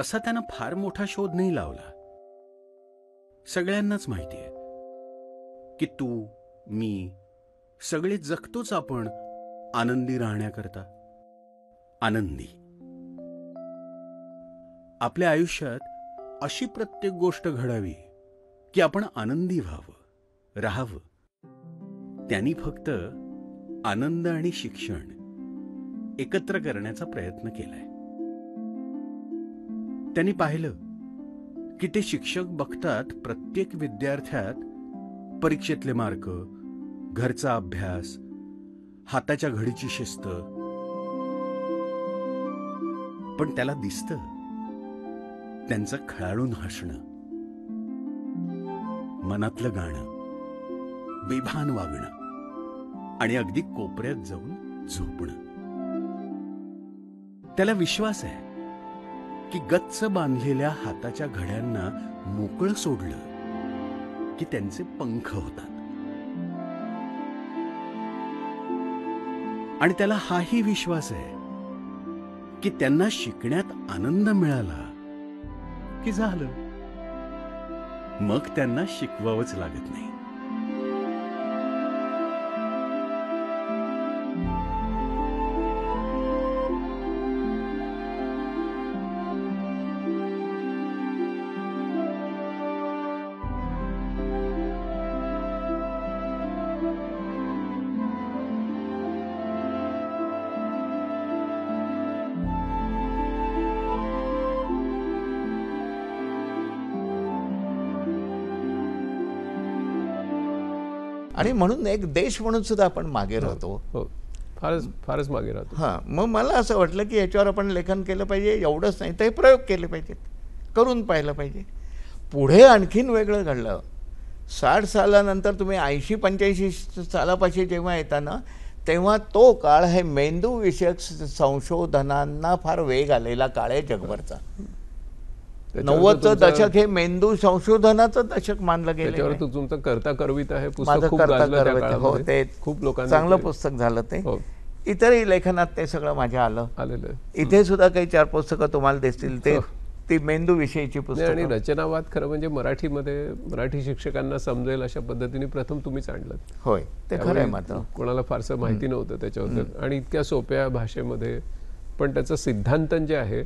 तसा त्यानं फार मोठा शोध नाही लावला सगळ्यांनाच माहिती आहे की तू मी सगळे जगतोच आपण आनंदी राहण्याकरता आनंदी आपल्या आयुष्यात अशी प्रत्येक गोष्ट घडावी की आपण आनंदी व्हावं राहावं त्यांनी फक्त आनंद आणि शिक्षण एकत्र करण्याचा प्रयत्न केलाय त्यांनी पाहिलं की ते शिक्षक बघतात प्रत्येक विद्यार्थ्यात परीक्षेतले मार्क घरचा अभ्यास हाताच्या घडीची शिस्त पण त्याला दिसत त्यांचं खळाळून हसणं मनातलं गाणं विभान वागणं आणि अगदी कोपऱ्यात जाऊन झोपणं त्याला विश्वास आहे की गच्च बांधलेल्या हाताच्या घड्यांना मोकळं सोडलं की त्यांचे पंख होतात आणि त्याला हाही विश्वास आहे की त्यांना शिकण्यात आनंद मिळाला की झालं मग त्यांना शिकवावंच लागत नाही आणि म्हणून एक देश म्हणून सुद्धा आपण मागे हो, राहतो हो. फारच फारच मागे राहतो हां मग मला असं वाटलं की याच्यावर आपण लेखन केलं पाहिजे एवढंच नाही ते प्रयोग केले पाहिजेत करून पाहिलं पाहिजे पुढे आणखीन वेगळं घडलं साठ सालानंतर तुम्ही ऐंशी पंच्याऐंशी सालापाशी जेव्हा येताना तेव्हा तो काळ हे विषयक संशोधनांना फार वेग आलेला काळ आहे जगभरचा नव्वदचं दशक हे मेंदू संशोधनाचं दशक मानलं गेलं त्याच्यावर तुमचं करता करवित आहे माझं पुस्तक करता करवित हो ते खूप लोकांना चांगलं पुस्तक झालं ते हो. इतरही लेखनात ते सगळं माझ्या आलं आलेलं इथे सुद्धा काही चार पुस्तकं तुम्हाला दिसतील ते हो. ती मेंदू विषयीची पुस्तक आणि रचनावाद खरं म्हणजे मराठीमध्ये मराठी शिक्षकांना समजेल अशा पद्धतीने प्रथम तुम्ही आणलं होय ते खरं आहे मात्र कोणाला फारसं माहिती नव्हतं त्याच्याबद्दल आणि इतक्या सोप्या भाषेमध्ये पण त्याचं सिद्धांतन जे आहे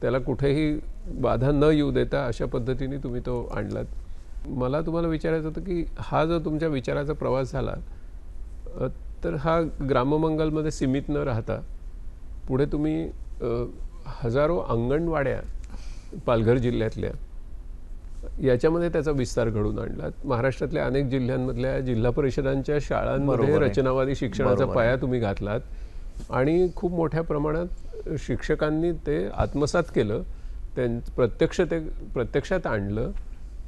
त्याला कुठेही बाधा न येऊ देता अशा पद्धतीने तुम्ही तो आणलात मला तुम्हाला विचारायचं होतं की हा जो तुमच्या विचाराचा प्रवास झाला तर हा ग्राममंगलमध्ये सीमित न राहता पुढे तुम्ही हजारो अंगणवाड्या पालघर जिल्ह्यातल्या याच्यामध्ये त्याचा विस्तार घडून आणला महाराष्ट्रातल्या अनेक जिल्ह्यांमधल्या जिल्हा परिषदांच्या शाळांमध्ये रचनावादी शिक्षणाचा पाया तुम्ही घातलात आणि खूप मोठ्या प्रमाणात शिक्षकांनी ते आत्मसात केलं त्यां प्रत्यक्ष ते प्रत्यक्षात आणलं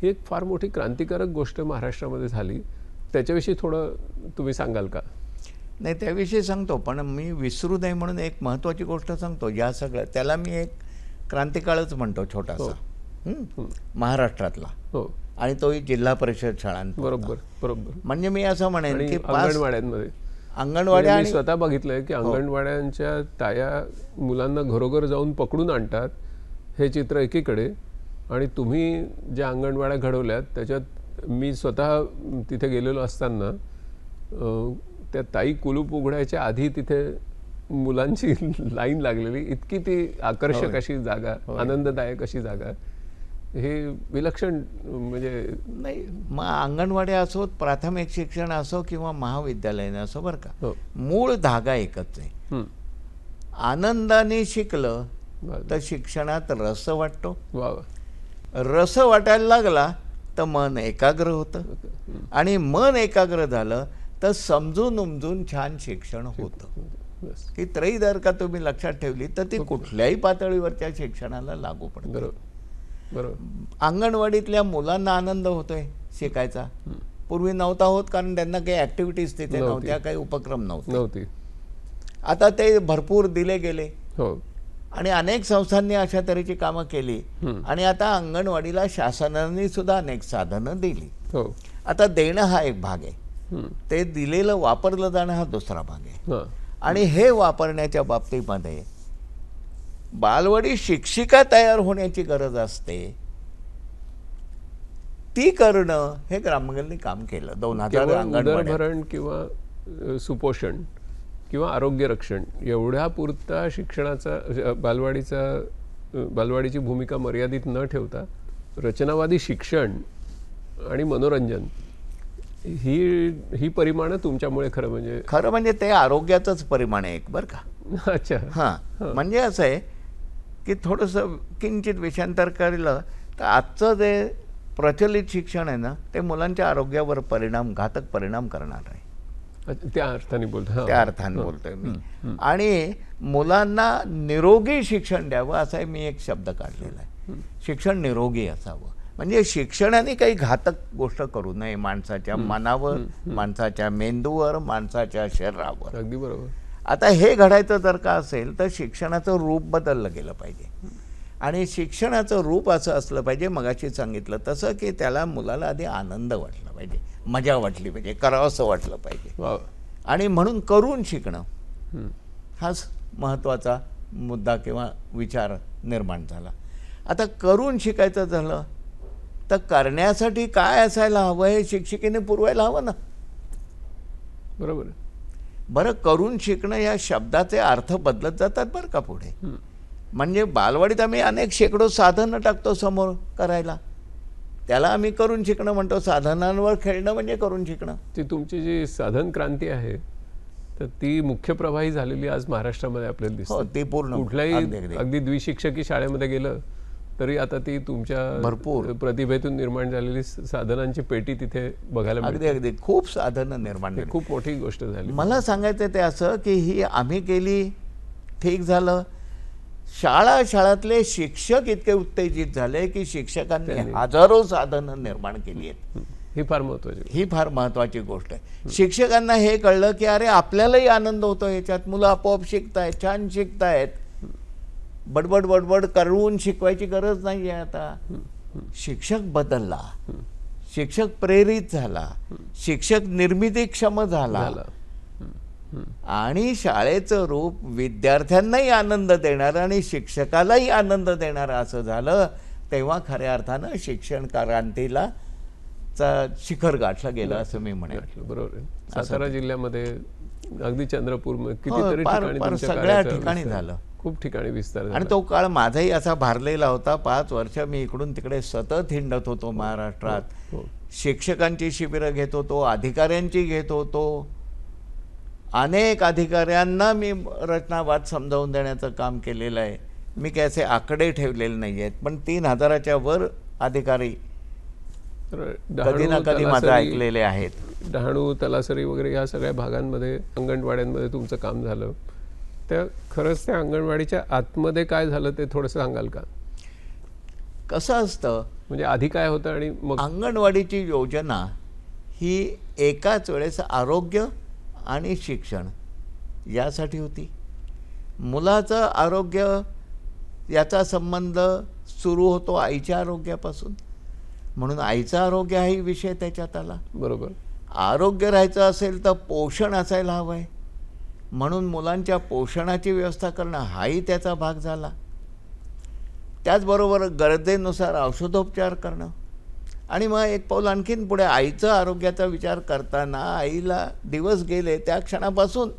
ही एक फार मोठी क्रांतिकारक गोष्ट महाराष्ट्रामध्ये झाली त्याच्याविषयी थोडं तुम्ही सांगाल का नाही त्याविषयी सांगतो पण मी विसरू नये म्हणून एक महत्त्वाची गोष्ट सांगतो या सगळ्या त्याला मी एक क्रांतिकाळच म्हणतो छोटासा हो. हो. महाराष्ट्रातला हो आणि तोही जिल्हा परिषद शाळांत बरोबर बरोबर म्हणजे मी असं म्हणेन की अंगणवाड्यांमध्ये अंगणवाड्या म्हणजे आणि स्वतः बघितलंय की हो. अंगणवाड्यांच्या ताया मुलांना घरोघर जाऊन पकडून आणतात हे चित्र एकीकडे आणि तुम्ही ज्या अंगणवाड्या घडवल्यात त्याच्यात मी स्वतः तिथे गेलेलो असताना त्या ताई कुलूप उघडायच्या आधी तिथे मुलांची लाईन लागलेली इतकी ती आकर्षक अशी जागा आनंददायक अशी जागा हे विलक्षण म्हणजे नाही मग अंगणवाडी असो प्राथमिक शिक्षण असो किंवा महाविद्यालयाने असो बरं का हो. मूळ धागा एकच आहे आनंदाने शिकलं तर शिक्षणात रस वाटतो रस वाटायला लागला तर मन एकाग्र होतं आणि मन एकाग्र झालं तर समजून उमजून छान शिक्षण होतं ही त्रयी जर का तुम्ही लक्षात ठेवली तर ती कुठल्याही पातळीवरच्या शिक्षणाला लागू पडत बरोबर अंगणवाडीतल्या मुलांना आनंद होतोय शिकायचा पूर्वी नव्हता होत कारण त्यांना काही ऍक्टिव्हिटीज तिथे नव्हत्या काही उपक्रम नव्हते आता ते भरपूर दिले गेले हो आणि अनेक संस्थांनी अशा तऱ्हेची कामं केली आणि आता अंगणवाडीला शासनाने सुद्धा अनेक साधनं दिली हो आता देणं हा एक भाग आहे ते दिलेलं वापरलं जाणं हा दुसरा भाग आहे आणि हे वापरण्याच्या बाबतीमध्ये बालवाडी शिक्षिका तयार होण्याची गरज असते ती करणं हे ग्रामगणनी काम केलं दोन हजार किंवा सुपोषण किंवा आरोग्यरक्षण पुरता शिक्षणाचा बालवाडीचा बालवाडीची भूमिका मर्यादित न ठेवता रचनावादी शिक्षण आणि मनोरंजन ही ही परिमाणं तुमच्यामुळे खरं म्हणजे खरं म्हणजे ते आरोग्याचंच परिमाण आहे एक बरं का अच्छा हां म्हणजे असं आहे की थोडंसं किंचित विषांतर केलं तर आजचं जे प्रचलित शिक्षण आहे ना ते मुलांच्या आरोग्यावर परिणाम घातक परिणाम करणार आहे त्या अर्थाने बोलतो त्या अर्थाने बोलतोय मी आणि मुलांना निरोगी शिक्षण द्यावं असा मी एक शब्द काढलेला आहे शिक्षण निरोगी असावं म्हणजे शिक्षणाने काही घातक गोष्ट करू नये माणसाच्या मनावर माणसाच्या मेंदूवर माणसाच्या शरीरावर अगदी बरोबर आता हे घडायचं जर का असेल तर शिक्षणाचं रूप बदललं गेलं पाहिजे आणि शिक्षणाचं रूप असं असलं पाहिजे मगाशी सांगितलं तसं की त्याला मुलाला आधी आनंद वाटला पाहिजे मजा वाटली पाहिजे करावंसं वाटलं पाहिजे आणि म्हणून करून शिकणं हाच महत्त्वाचा मुद्दा किंवा विचार निर्माण झाला आता करून शिकायचं झालं तर करण्यासाठी काय असायला हवं हे शिक्षिकेने पुरवायला हवं ना बरोबर बरं करून शिकणं या शब्दाचे अर्थ बदलत जातात बरं का पुढे म्हणजे बालवाडीत आम्ही अनेक शेकडो साधनं टाकतो समोर करायला त्याला आम्ही करून शिकणं म्हणतो साधनांवर खेळणं म्हणजे करून शिकणं ती तुमची जी साधन क्रांती आहे तर ती मुख्य प्रवाही झालेली आज महाराष्ट्रामध्ये आपल्याला दिसतो हो, ते पूर्ण कुठल्याही अगदी द्विशिक्षकी शाळेमध्ये गेलं तरी आता ती तुमच्या भरपूर प्रतिभेतून निर्माण झालेली साधनांची पेटी तिथे बघायला अगदी अगदी खूप साधनं निर्माण खूप मोठी गोष्ट झाली मला सांगायचं ते असं की ही आम्ही केली ठीक झालं शाळा शाळातले शिक्षक इतके उत्तेजित झाले की शिक्षकांनी हजारो साधनं निर्माण केली आहेत ही फार महत्वाची ही फार महत्वाची गोष्ट आहे शिक्षकांना हे कळलं की अरे आपल्यालाही आनंद होतो याच्यात मुलं आपोआप शिकतायत छान शिकतायत बडबड बडबड करून शिकवायची गरज नाही आहे आता शिक्षक बदलला शिक्षक प्रेरित झाला शिक्षक निर्मितीक्षम झाला आणि शाळेचं रूप विद्यार्थ्यांनाही आनंद देणार आणि शिक्षकालाही आनंद देणार असं झालं तेव्हा खऱ्या अर्थानं शिक्षण क्रांतीला शिखर गाठला गेलं असं मी म्हणे बरोबर सातारा जिल्ह्यामध्ये अगदी चंद्रपूर हो, सगळ्या ठिकाणी झालं खूप ठिकाणी विस्तार आणि तो काळ माझाही असा भारलेला होता पाच वर्ष मी इकडून तिकडे सतत हिंडत होतो महाराष्ट्रात हो, हो. शिक्षकांची शिबिरं घेत होतो अधिकाऱ्यांची घेत होतो अनेक अधिकाऱ्यांना मी रचनावाद समजावून देण्याचं काम केलेलं आहे मी काय असे आकडे ठेवलेले नाही आहेत पण तीन हजाराच्या वर अधिकारी कधी ना कधी माझं ऐकलेले आहेत डहाणू तलासरी वगैरे या सगळ्या भागांमध्ये अंगणवाड्यांमध्ये तुमचं काम झालं त्या खरंच त्या अंगणवाडीच्या आतमध्ये काय झालं ते थोडंसं सांगाल का कसं असतं म्हणजे आधी काय होतं आणि मग अंगणवाडीची योजना ही एकाच वेळेस आरोग्य आणि शिक्षण यासाठी होती मुलाचं आरोग्य याचा संबंध सुरू होतो आईच्या आरोग्यापासून म्हणून आईचं आरोग्य हाही विषय त्याच्यात आला बरोबर आरोग्य राहायचं असेल तर पोषण असायला हवं आहे म्हणून मुलांच्या पोषणाची व्यवस्था करणं हाही त्याचा भाग झाला त्याचबरोबर गरजेनुसार औषधोपचार करणं आणि मग एक पाऊल आणखीन पुढे आईचं आरोग्याचा विचार करताना आईला दिवस गेले त्या क्षणापासून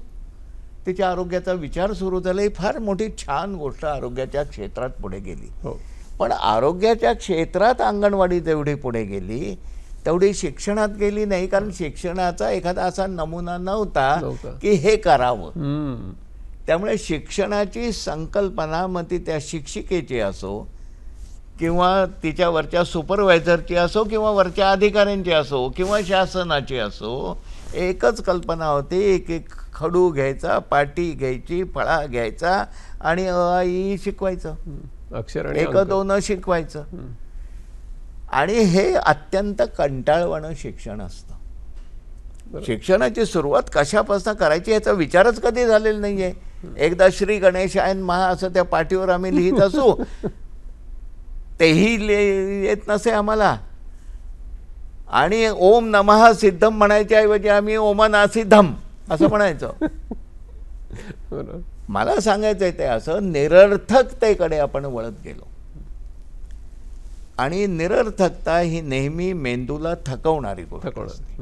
तिच्या आरोग्याचा विचार सुरू झाला ही फार मोठी छान गोष्ट आरोग्याच्या क्षेत्रात पुढे गेली हो पण आरोग्याच्या क्षेत्रात अंगणवाडी जेवढी पुढे गेली तेवढी शिक्षणात गेली नाही कारण शिक्षणाचा एखादा असा नमुना नव्हता की हे करावं त्यामुळे शिक्षणाची संकल्पना मग ती त्या शिक्षिकेची असो किंवा तिच्यावरच्या सुपरवायझरची असो किंवा वरच्या अधिकाऱ्यांची असो किंवा शासनाची असो एकच कल्पना होती एक एक खडू घ्यायचा पाटी घ्यायची फळा घ्यायचा आणि अ ई शिकवायचं अक्षर एक दोन शिकवायचं आणि हे अत्यंत कंटाळवाणं शिक्षण असतं शिक्षणाची सुरुवात कशापासून करायची याचा विचारच कधी झालेला नाहीये एकदा श्री गणेशायन महा असं त्या पाठीवर आम्ही लिहित असू तेही येत नसे आम्हाला आणि ओम नमः सिद्धम म्हणायच्या ऐवजी आम्ही ओमना सिद्धम असं म्हणायचं मला सांगायचंय ते असं निरर्थकतेकडे आपण वळत गेलो आणि निरर्थकता ही नेहमी मेंदूला थकवणारी गोष्ट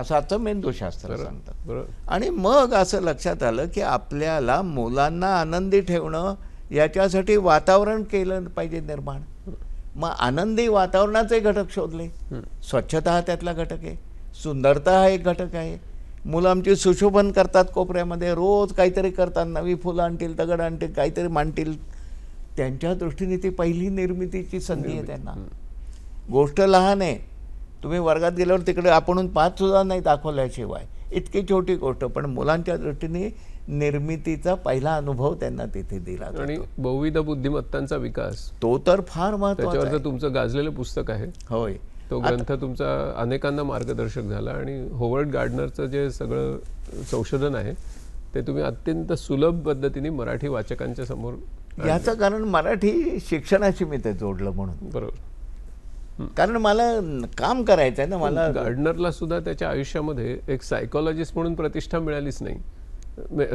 असं आता मेंदूशास्त्र सांगतात आणि मग असं लक्षात आलं की आपल्याला मुलांना आनंदी ठेवणं याच्यासाठी वातावरण केलं पाहिजे निर्माण मग आनंदी वातावरणाचे घटक शोधले स्वच्छता हा त्यातला घटक आहे सुंदरता हा एक घटक आहे मुलं आमची सुशोभन करतात कोपऱ्यामध्ये रोज काहीतरी करतात नवी फुलं आणतील दगड आणतील काहीतरी मांडतील त्यांच्या दृष्टीने ती पहिली निर्मितीची संधी आहे त्यांना गोष्ट लहान आहे तुम्ही वर्गात गेल्यावर तिकडे आपण पाच सुद्धा नाही दाखवल्याशिवाय इतकी छोटी गोष्ट पण मुलांच्या दृष्टीने निर्मितीचा पहिला अनुभव त्यांना तिथे दिला आणि बहुविध बुद्धिमत्तांचा विकास तो तर फार महत्वाचा तुमचं गाजलेलं पुस्तक आहे होय तो ग्रंथ तुमचा अनेकांना मार्गदर्शक झाला आणि होवर्ड गार्डनरचं जे सगळं संशोधन आहे ते तुम्ही अत्यंत सुलभ पद्धतीने मराठी वाचकांच्या समोर याचं कारण मराठी शिक्षणाशी मी ते जोडलं म्हणून बरोबर कारण मला काम करायचं आहे ना मला गार्डनरला सुद्धा त्याच्या आयुष्यामध्ये एक सायकोलॉजिस्ट म्हणून प्रतिष्ठा मिळालीच नाही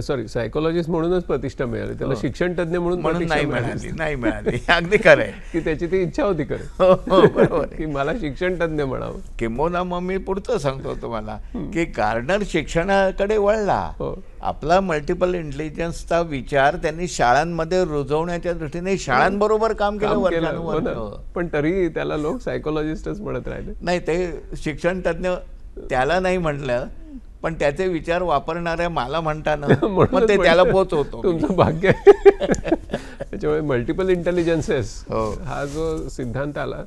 सॉरी सायकोलॉजिस्ट म्हणूनच प्रतिष्ठा मिळाली त्याला हो. शिक्षण तज्ञ म्हणून नाही मिळाली नाही मिळाली अगदी खरं आहे की त्याची ती इच्छा होती खरं हो, हो, की मला शिक्षण तज्ञ म्हणावं किंबोना मग मी पुढचं सांगतो तुम्हाला की कार्नर शिक्षणाकडे वळला आपला मल्टिपल इंटेलिजन्सचा विचार त्यांनी शाळांमध्ये रुजवण्याच्या दृष्टीने शाळांबरोबर काम केलं पण तरी त्याला लोक सायकोलॉजिस्टच म्हणत राहिले नाही ते शिक्षण तज्ञ त्याला नाही म्हटलं पण त्याचे विचार वापरणाऱ्या मला म्हणताना मग ते त्याला पोहोचवतो तुमचं भाग्य त्याच्यामुळे मल्टिपल इंटेलिजन्सेस हो. हा जो सिद्धांत आला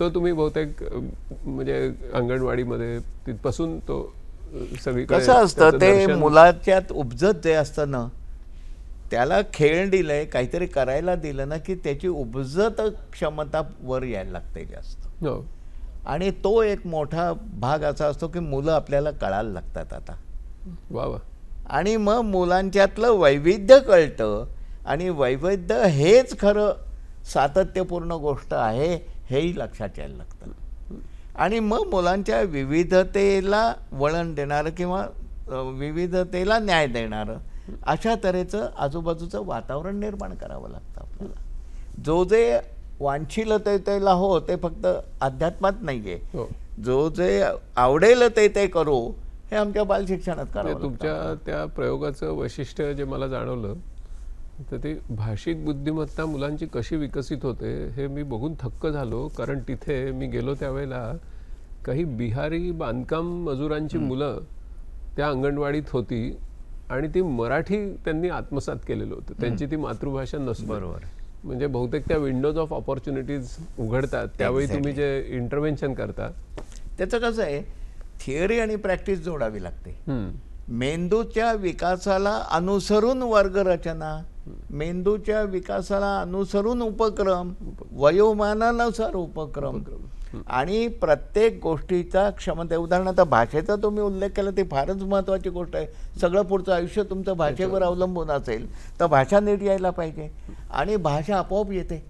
तो तुम्ही बहुतेक म्हणजे अंगणवाडीमध्ये तिथपासून तो सगळी कसं असतं ते मुलाच्यात उपजत जे असतं ना त्याला खेळ दिलंय काहीतरी करायला दिलं ना की त्याची उपजत क्षमता वर यायला लागते जास्त हो. आणि तो एक मोठा भाग असा असतो की मुलं आपल्याला कळायला लागतात आता वा वा आणि मग मुलांच्यातलं वैविध्य कळतं आणि वैविध्य हेच खरं सातत्यपूर्ण गोष्ट आहे हेही लक्षात यायला लागतं आणि मग मुलांच्या विविधतेला वळण देणारं किंवा विविधतेला न्याय देणारं अशा तऱ्हेचं आजूबाजूचं वातावरण निर्माण करावं लागतं आपल्याला जो जे वांछील ते ते लाहो ते फक्त अध्यात्मात नाही आहे हो. जो जे आवडेल ते ते करू हे आमच्या बालशिक्षणात करा तुमच्या त्या प्रयोगाचं वैशिष्ट्य जे मला जाणवलं तर ती भाषिक बुद्धिमत्ता मुलांची कशी विकसित होते हे मी बघून थक्क झालो कारण तिथे मी गेलो त्यावेळेला काही बिहारी बांधकाम मजुरांची मुलं त्या अंगणवाडीत होती आणि ती मराठी त्यांनी आत्मसात केलेलं होतं त्यांची ती मातृभाषा नसते बरोबर म्हणजे बहुतेक त्या विंडोज ऑफ ऑपॉर्च्युनिटीज उघडतात त्यावेळी तुम्ही जे इंटरव्हेन्शन करता त्याचं कसं आहे थिअरी आणि प्रॅक्टिस जोडावी लागते मेंदूच्या विकासाला अनुसरून वर्गरचना मेंदूच्या विकासाला अनुसरून उपक्रम वयोमानानुसार उपक्रम आणि प्रत्येक गोष्टीचा क्षमता उदाहरणार्थ भाषेचा तुम्ही उल्लेख केला ती फारच महत्त्वाची गोष्ट आहे सगळं पुढचं आयुष्य तुमचं भाषेवर अवलंबून असेल तर भाषा नीट यायला पाहिजे आणि भाषा आपोआप येते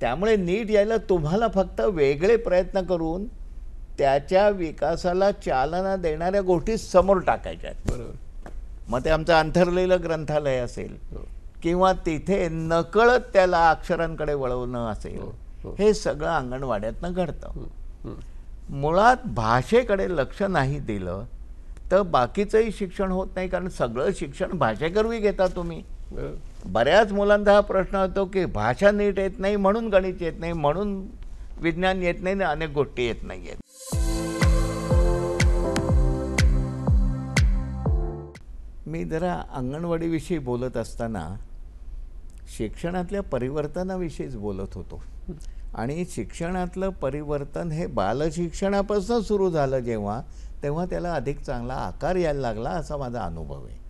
त्यामुळे नीट यायला तुम्हाला फक्त वेगळे प्रयत्न करून त्याच्या विकासाला चालना देणाऱ्या गोष्टी समोर टाकायच्या आहेत बरोबर मग ते आमचं अंथरलेलं ग्रंथालय असेल हो. किंवा तिथे नकळत त्याला अक्षरांकडे वळवणं असेल हो. हो. हे सगळं अंगणवाड्यातनं घडतं मुळात भाषेकडे लक्ष नाही दिलं तर बाकीचंही शिक्षण होत नाही कारण सगळं शिक्षण भाषेकरवी घेता तुम्ही हो. बऱ्याच मुलांचा हा प्रश्न होतो की भाषा नीट येत नाही म्हणून गणित येत नाही म्हणून विज्ञान येत नाही आणि अनेक गोष्टी येत नाही आहेत मी जरा अंगणवाडीविषयी बोलत असताना शिक्षणातल्या परिवर्तनाविषयीच बोलत होतो आणि शिक्षणातलं परिवर्तन हे बालशिक्षणापासून सुरू झालं जेव्हा तेव्हा त्याला अधिक चांगला आकार यायला लागला असा माझा अनुभव आहे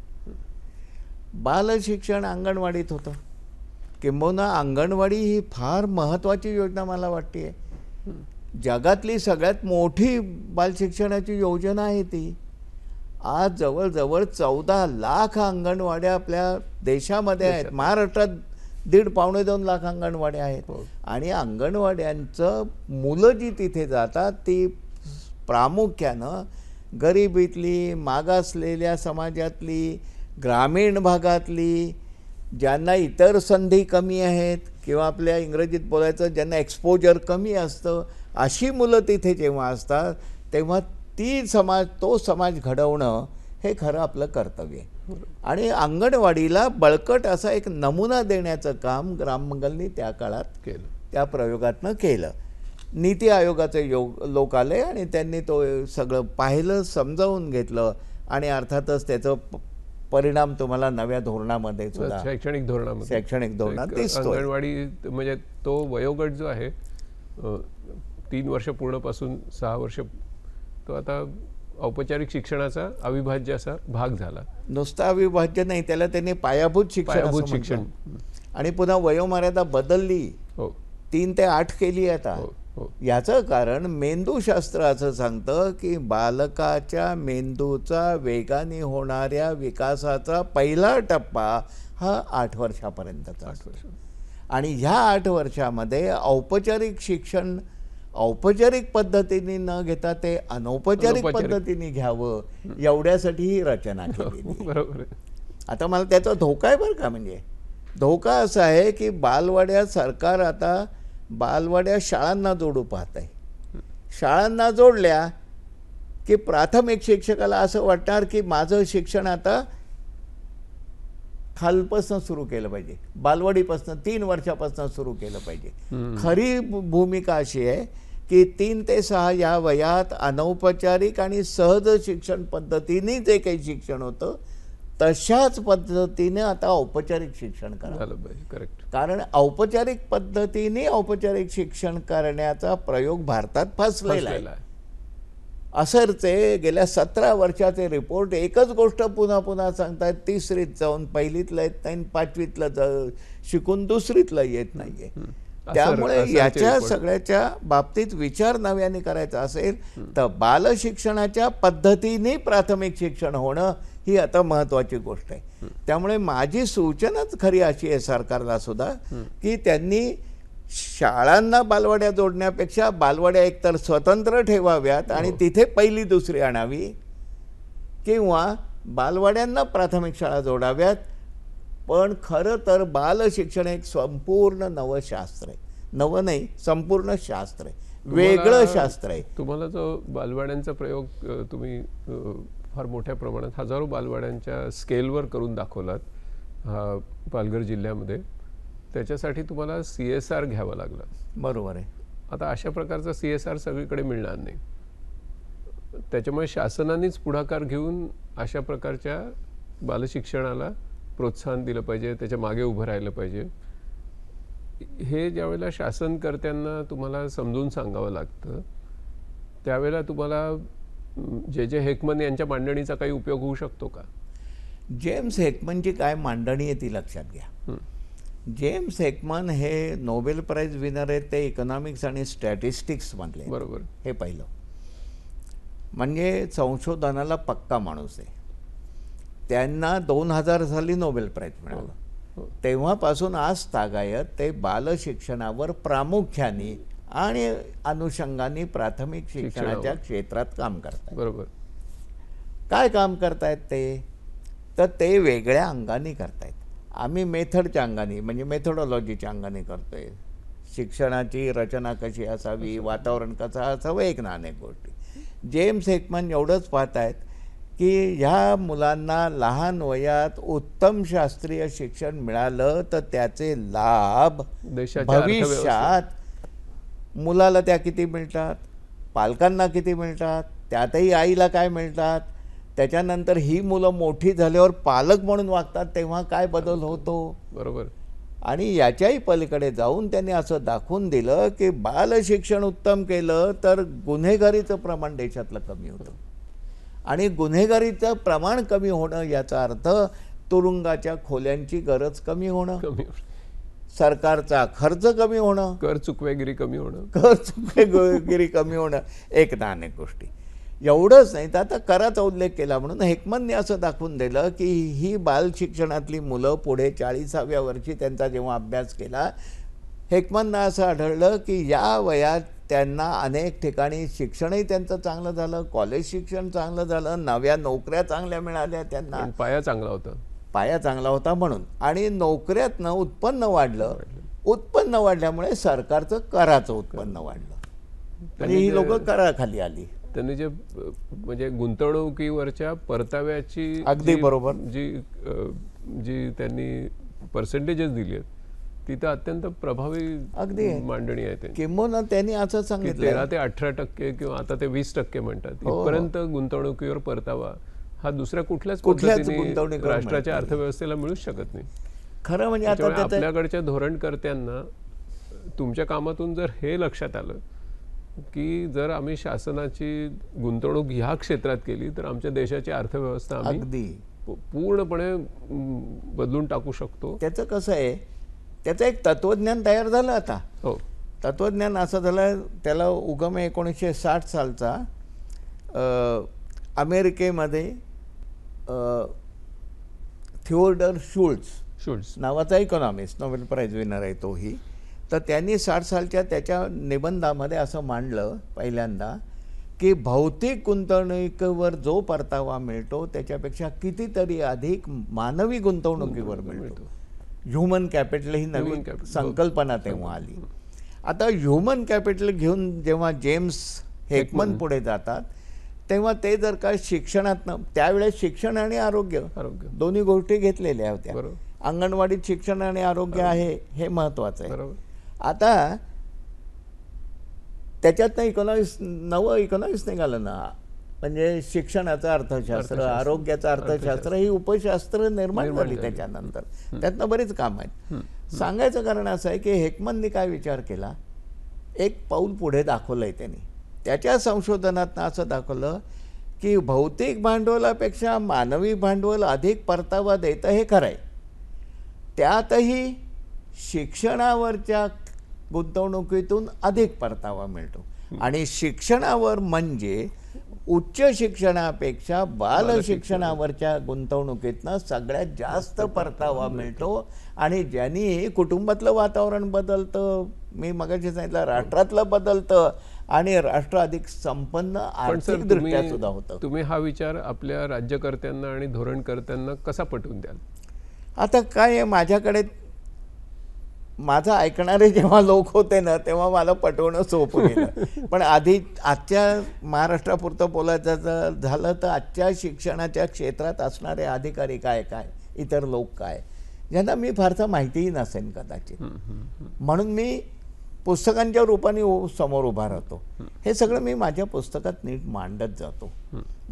बालशिक्षण अंगणवाडीत होतं किंबहुना अंगणवाडी ही फार महत्त्वाची योजना मला वाटते आहे जगातली सगळ्यात मोठी बालशिक्षणाची योजना आहे ती आज जवळजवळ चौदा लाख अंगणवाड्या आपल्या देशामध्ये आहेत महाराष्ट्रात दीड पावणे दोन लाख अंगणवाड्या आहेत हो. आणि अंगणवाड्यांचं मुलं जी तिथे जातात ती प्रामुख्यानं गरिबीतली मागासलेल्या समाजातली ग्रामीण भागातली ज्यांना इतर संधी कमी आहेत किंवा आपल्या इंग्रजीत बोलायचं ज्यांना एक्सपोजर कमी असतं अशी मुलं तिथे जेव्हा असतात तेव्हा ती समाज तो समाज घडवणं हे खरं आपलं कर्तव्य आहे आणि अंगणवाडीला बळकट असा एक नमुना देण्याचं काम ग्राममंगलनी त्या काळात केलं त्या प्रयोगातनं केलं नीती आयोगाचे योग लोक आले आणि त्यांनी तो सगळं पाहिलं समजावून घेतलं आणि अर्थातच त्याचं परिणाम तुम्हाला नव्या धोरणामध्ये शैक्षणिक धोरणामध्ये शैक्षणिक धोरणात दिसतो अंगणवाडी म्हणजे तो वयोगट जो आहे तीन वर्ष पूर्णपासून सहा वर्ष तो आता औपचारिक शिक्षणाचा अविभाज्य असा भाग झाला नुसता अविभाज्य नाही त्याला त्यांनी पायाभूत शिक्षण शिक्षण आणि पुन्हा वयोमर्यादा बदलली हो तीन ते आठ केली आता हो, हो. याचं कारण मेंदूशास्त्र असं सांगतं की बालकाच्या मेंदूचा वेगाने होणाऱ्या विकासाचा पहिला टप्पा हा आठ वर्षापर्यंतचा आठ वर्ष आणि ह्या आठ वर्षामध्ये औपचारिक शिक्षण औपचारिक पद्धतीने न घेता ते अनौपचारिक पद्धतीने घ्यावं एवढ्यासाठी ही रचना हो, बरोबर आता मला त्याचा धोका आहे बरं का म्हणजे धोका असा आहे की बालवाड्या सरकार आता बालवाड्या शाळांना जोडू पाहत आहे शाळांना जोडल्या की प्राथमिक शिक्षकाला असं वाटणार की माझं शिक्षण आता खालपासून सुरू केलं पाहिजे बालवाडीपासून तीन वर्षापासून सुरू केलं पाहिजे खरी भूमिका अशी आहे की तीन ते सहा या वयात अनौपचारिक आणि सहज शिक्षण पद्धतीने जे काही शिक्षण होतं तशाच पद्धतीने आता औपचारिक शिक्षण करेक्ट कारण औपचारिक पद्धतीने औपचारिक शिक्षण करण्याचा प्रयोग भारतात फसलेला आहे असरचे गेल्या सतरा वर्षाचे रिपोर्ट एकच गोष्ट पुन्हा पुन्हा सांगतात तिसरीत जाऊन पहिलीतलं येत नाही पाचवीतलं जा शिकून दुसरीतलं येत नाहीये त्यामुळे याच्या सगळ्याच्या बाबतीत विचार नव्याने करायचा असेल तर बालशिक्षणाच्या पद्धतीने प्राथमिक शिक्षण होणं ही आता महत्वाची गोष्ट आहे त्यामुळे माझी सूचनाच खरी अशी आहे सरकारला सुद्धा की त्यांनी शाळांना बालवाड्या जोडण्यापेक्षा बालवाड्या एकतर स्वतंत्र ठेवाव्यात आणि हो. तिथे पहिली दुसरी आणावी किंवा बालवाड्यांना प्राथमिक शाळा जोडाव्यात पण खरं तर बालशिक्षण एक संपूर्ण नवशास्त्र शास्त्र आहे नव नाही संपूर्ण शास्त्र आहे वेगळं शास्त्र आहे तुम्हाला जो बालवाड्यांचा प्रयोग तुम्ही फार मोठ्या प्रमाणात हजारो बालवाड्यांच्या स्केलवर करून दाखवलात पालघर जिल्ह्यामध्ये त्याच्यासाठी तुम्हाला सी एस आर घ्यावं लागलं बरोबर आहे आता अशा प्रकारचा सी एस आर सगळीकडे मिळणार नाही त्याच्यामुळे शासनानेच पुढाकार घेऊन अशा प्रकारच्या बालशिक्षणाला प्रोत्साहन दिलं पाहिजे त्याच्या मागे उभं राहिलं पाहिजे हे ज्यावेळेला शासनकर्त्यांना तुम्हाला समजून सांगावं लागतं त्यावेळेला तुम्हाला जे जे हेकमन यांच्या मांडणीचा काही उपयोग होऊ शकतो का जेम्स हेकमनची काय मांडणी आहे ती लक्षात घ्या जेम्स हेकमन हे नोबेल प्राईज विनर आहेत ते इकॉनॉमिक्स आणि स्टॅटिस्टिक्स म्हणले बरोबर हे पाहिलं म्हणजे संशोधनाला पक्का माणूस आहे त्यांना दोन हजार साली नोबेल प्राईज मिळालं हो. तेव्हापासून आज तागायत ते बालशिक्षणावर प्रामुख्याने आणि अनुषंगाने प्राथमिक शिक्षणाच्या क्षेत्रात काम करतात बरोबर काय काम करतायत ते तर ते वेगळ्या अंगाने करतायत आम्ही मेथडच्या अंगाने म्हणजे मेथडॉलॉजीच्या अंगाने करतोय शिक्षणाची रचना कशी असावी वातावरण कसं असावं एक नाणे गोष्टी जेम्स हेकमन एवढंच पाहतायत की ह्या मुलांना लहान वयात उत्तम शास्त्रीय शिक्षण मिळालं तर त्याचे लाभ भविष्यात मुलाला त्या किती मिळतात पालकांना किती मिळतात त्यातही आईला काय मिळतात त्याच्यानंतर ही मुलं मोठी झाल्यावर पालक म्हणून वागतात तेव्हा काय बदल होतो बरोबर आणि याच्याही पलीकडे जाऊन त्यांनी असं दाखवून दिलं की बाल शिक्षण उत्तम केलं तर गुन्हेगारीचं प्रमाण देशातलं कमी होतं आणि गुन्हेगारीचं प्रमाण कमी होणं याचा अर्थ तुरुंगाच्या खोल्यांची गरज कमी होणं कमी सरकारचा खर्च कमी होणं कर चुकवेगिरी कमी होणं कर चुकवेगिरी कमी होणं एक ना अनेक गोष्टी एवढंच नाही तर आता कराचा उल्लेख केला म्हणून हेकमनने असं दाखवून दिलं की ही बाल शिक्षणातली मुलं पुढे चाळीसाव्या वर्षी त्यांचा जेव्हा अभ्यास केला हेकमनना असं आढळलं की या वयात त्यांना अनेक ठिकाणी शिक्षणही त्यांचं चांगलं झालं कॉलेज शिक्षण चांगलं झालं नव्या नोकऱ्या चांगल्या मिळाल्या त्यांना पाया चांगला होता पाया चांगला होता म्हणून आणि नोकऱ्यातनं उत्पन्न वाढलं उत्पन्न वाढल्यामुळे सरकारचं कराचं उत्पन्न वाढलं आणि ही लोक कराखाली आली त्यांनी जे म्हणजे गुंतवणुकीवरच्या परताव्याची अगदी बरोबर जी जी त्यांनी पर्सेंटेजेस दिली आहेत तिथे अत्यंत प्रभावी अगदी मांडणी आहे किंबहुना त्यांनी असं सांगितलं तेरा ते अठरा टक्के किंवा आता ते वीस टक्के म्हणतात हो, हो. इथपर्यंत गुंतवणुकीवर परतावा हा दुसऱ्या कुठल्याच कुठल्याच गुंतवणूक राष्ट्राच्या अर्थव्यवस्थेला मिळूच शकत नाही खरं म्हणजे आता आपल्याकडच्या धोरणकर्त्यांना तुमच्या कामातून जर हे लक्षात आलं की जर आम्ही शासनाची गुंतवणूक ह्या क्षेत्रात केली तर आमच्या देशाची अर्थव्यवस्था आम्ही पूर्णपणे बदलून टाकू शकतो त्याचं कसं आहे त्याचं एक तत्वज्ञान तयार झालं आता हो तत्वज्ञान असं झालं त्याला उगम एकोणीसशे साठ सालचा अमेरिकेमध्ये थिओडर शुल्ट्स शुल्ट्स नावाचा इकॉनॉमिस्ट नोबेल प्राईज विनर आहे तोही तर त्यांनी साठ सालच्या त्याच्या निबंधामध्ये असं मांडलं पहिल्यांदा की भौतिक गुंतवणुकीवर जो परतावा मिळतो त्याच्यापेक्षा कितीतरी अधिक मानवी गुंतवणुकीवर मिळतो ह्युमन कॅपिटल ही नवीन संकल्पना तेव्हा आली आता ह्युमन कॅपिटल घेऊन जेव्हा जेम्स हेकमन पुढे जातात तेव्हा ते जर का शिक्षणात त्यावेळेस शिक्षण आणि आरोग्य आरोग्य दोन्ही गोष्टी घेतलेल्या होत्या अंगणवाडीत शिक्षण आणि आरोग्य आहे हे महत्वाचं आहे आता त्याच्यातनं इकॉनॉमिक्स नवं इकॉनॉमिक्स निघालं ना म्हणजे शिक्षणाचं अर्थशास्त्र आरोग्याचं अर्थशास्त्र ही उपशास्त्र निर्माण झाली त्याच्यानंतर त्यातनं बरीच काम आहेत सांगायचं कारण असं आहे की हेकमननी काय विचार केला एक पाऊल पुढे दाखवलं आहे त्यांनी त्याच्या संशोधनातनं असं दाखवलं की भौतिक भांडवलापेक्षा मानवी भांडवल अधिक परतावा देतं हे खरं आहे त्यातही शिक्षणावरच्या गुंतवणुकीतून अधिक परतावा मिळतो आणि शिक्षणावर म्हणजे उच्च शिक्षणापेक्षा बाल शिक्षणावरच्या गुंतवणुकीतनं सगळ्यात जास्त परतावा मिळतो आणि ज्यांनी कुटुंबातलं वातावरण बदलतं मी मगाशी सांगितलं राष्ट्रातलं बदलतं आणि राष्ट्र अधिक संपन्न दृष्ट्या सुद्धा होतं तुम्ही हा विचार आपल्या राज्यकर्त्यांना आणि धोरणकर्त्यांना कसा पटवून द्याल आता काय माझ्याकडे माझं ऐकणारे जेव्हा लोक होते ना तेव्हा मला पटवणं सोपं गेलं पण आधी आजच्या महाराष्ट्रापुरतं बोलायचं झालं तर आजच्या शिक्षणाच्या क्षेत्रात असणारे अधिकारी काय काय इतर लोक काय ज्यांना मी फारसा माहितीही नसेन कदाचित म्हणून मी पुस्तकांच्या रूपाने समोर उभा राहतो हे सगळं मी माझ्या पुस्तकात नीट मांडत जातो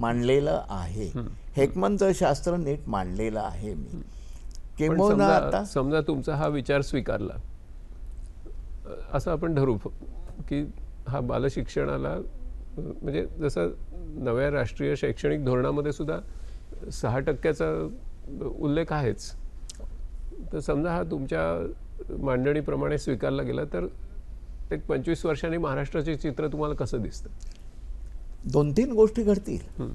मांडलेलं आहे हेकमनचं शास्त्र नीट मांडलेलं आहे मी समजा तुमचा हा विचार स्वीकारला असं आपण ठरू की हा बाल शिक्षणाला म्हणजे जसं नव्या राष्ट्रीय शैक्षणिक धोरणामध्ये सुद्धा सहा टक्क्याचा उल्लेख आहेच तर समजा हा तुमच्या मांडणीप्रमाणे स्वीकारला गेला तर एक पंचवीस वर्षांनी महाराष्ट्राचे चित्र तुम्हाला कसं दिसतं दोन तीन गोष्टी घडतील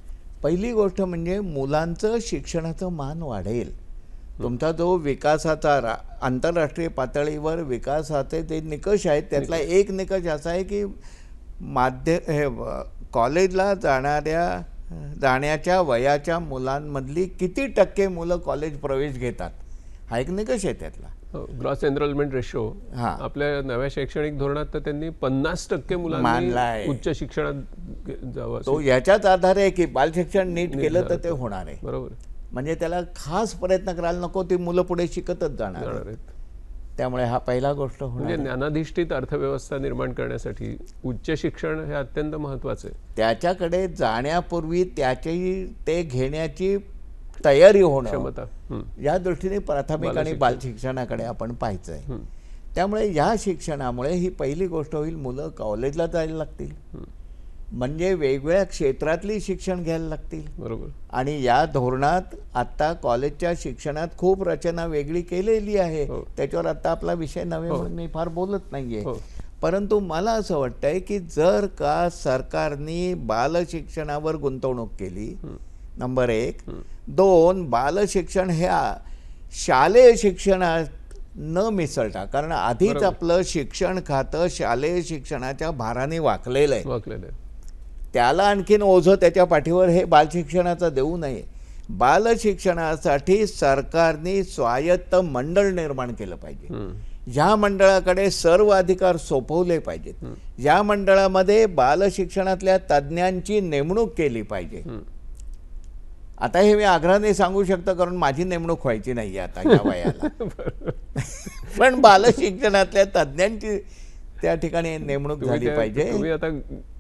पहिली गोष्ट म्हणजे मुलांचं शिक्षणाचं मान वाढेल तुमचा जो विकासाचा आंतरराष्ट्रीय पातळीवर विकासाचे जे निकष आहेत त्यातला एक निकष असा आहे की माध्य हे कॉलेजला जाणाऱ्या जाण्याच्या वयाच्या मुलांमधली किती टक्के मुलं कॉलेज प्रवेश घेतात हा एक निकष आहे त्यातला हो, ग्रॉस एनरोलमेंट रेशो हा आपल्या नव्या शैक्षणिक धोरणात तर त्यांनी पन्नास टक्के मुलांना उच्च शिक्षणात तो याच्याच आधारे आहे की शिक्षण नीट केलं तर ते होणार आहे बरोबर म्हणजे त्याला खास प्रयत्न करायला नको ती मुलं पुढे शिकतच जाणार आहेत त्यामुळे हा पहिला गोष्ट म्हणजे ज्ञानाधिष्ठित अर्थव्यवस्था निर्माण करण्यासाठी उच्च शिक्षण हे अत्यंत महत्वाचं आहे त्याच्याकडे जाण्यापूर्वी त्याची ते घेण्याची तयारी होणं क्षमता या दृष्टीने प्राथमिक आणि बाल शिक्षणाकडे आपण पाहायचंय त्यामुळे या शिक्षणामुळे ही पहिली गोष्ट होईल मुलं कॉलेजला जायला लागतील म्हणजे वेगवेगळ्या क्षेत्रातली शिक्षण घ्यायला लागतील बरोबर आणि या धोरणात आता कॉलेजच्या शिक्षणात खूप रचना वेगळी केलेली आहे हो. त्याच्यावर आता आपला विषय नव्हे हो. म्हणून मी फार बोलत नाहीये हो. परंतु मला असं वाटतंय की जर का सरकारने बाल शिक्षणावर गुंतवणूक केली नंबर एक दोन बाल शिक्षण ह्या शालेय शिक्षणात न मिसळता कारण आधीच आपलं शिक्षण खातं शालेय शिक्षणाच्या भाराने वाकलेलं आहे वाकलेलं आहे त्याला आणखीन ओझं त्याच्या पाठीवर हे बालशिक्षणाचं देऊ नये बालशिक्षणासाठी सरकारने स्वायत्त मंडळ निर्माण केलं पाहिजे ज्या मंडळाकडे सर्व अधिकार सोपवले पाहिजेत या मंडळामध्ये बालशिक्षणातल्या तज्ज्ञांची नेमणूक केली पाहिजे आता हे मी आग्रहाने सांगू शकतो कारण माझी नेमणूक व्हायची नाही आता या वयाला पण बालशिक्षणातल्या तज्ज्ञांची त्या ठिकाणी नेमणूक झाली पाहिजे तुम्ही आता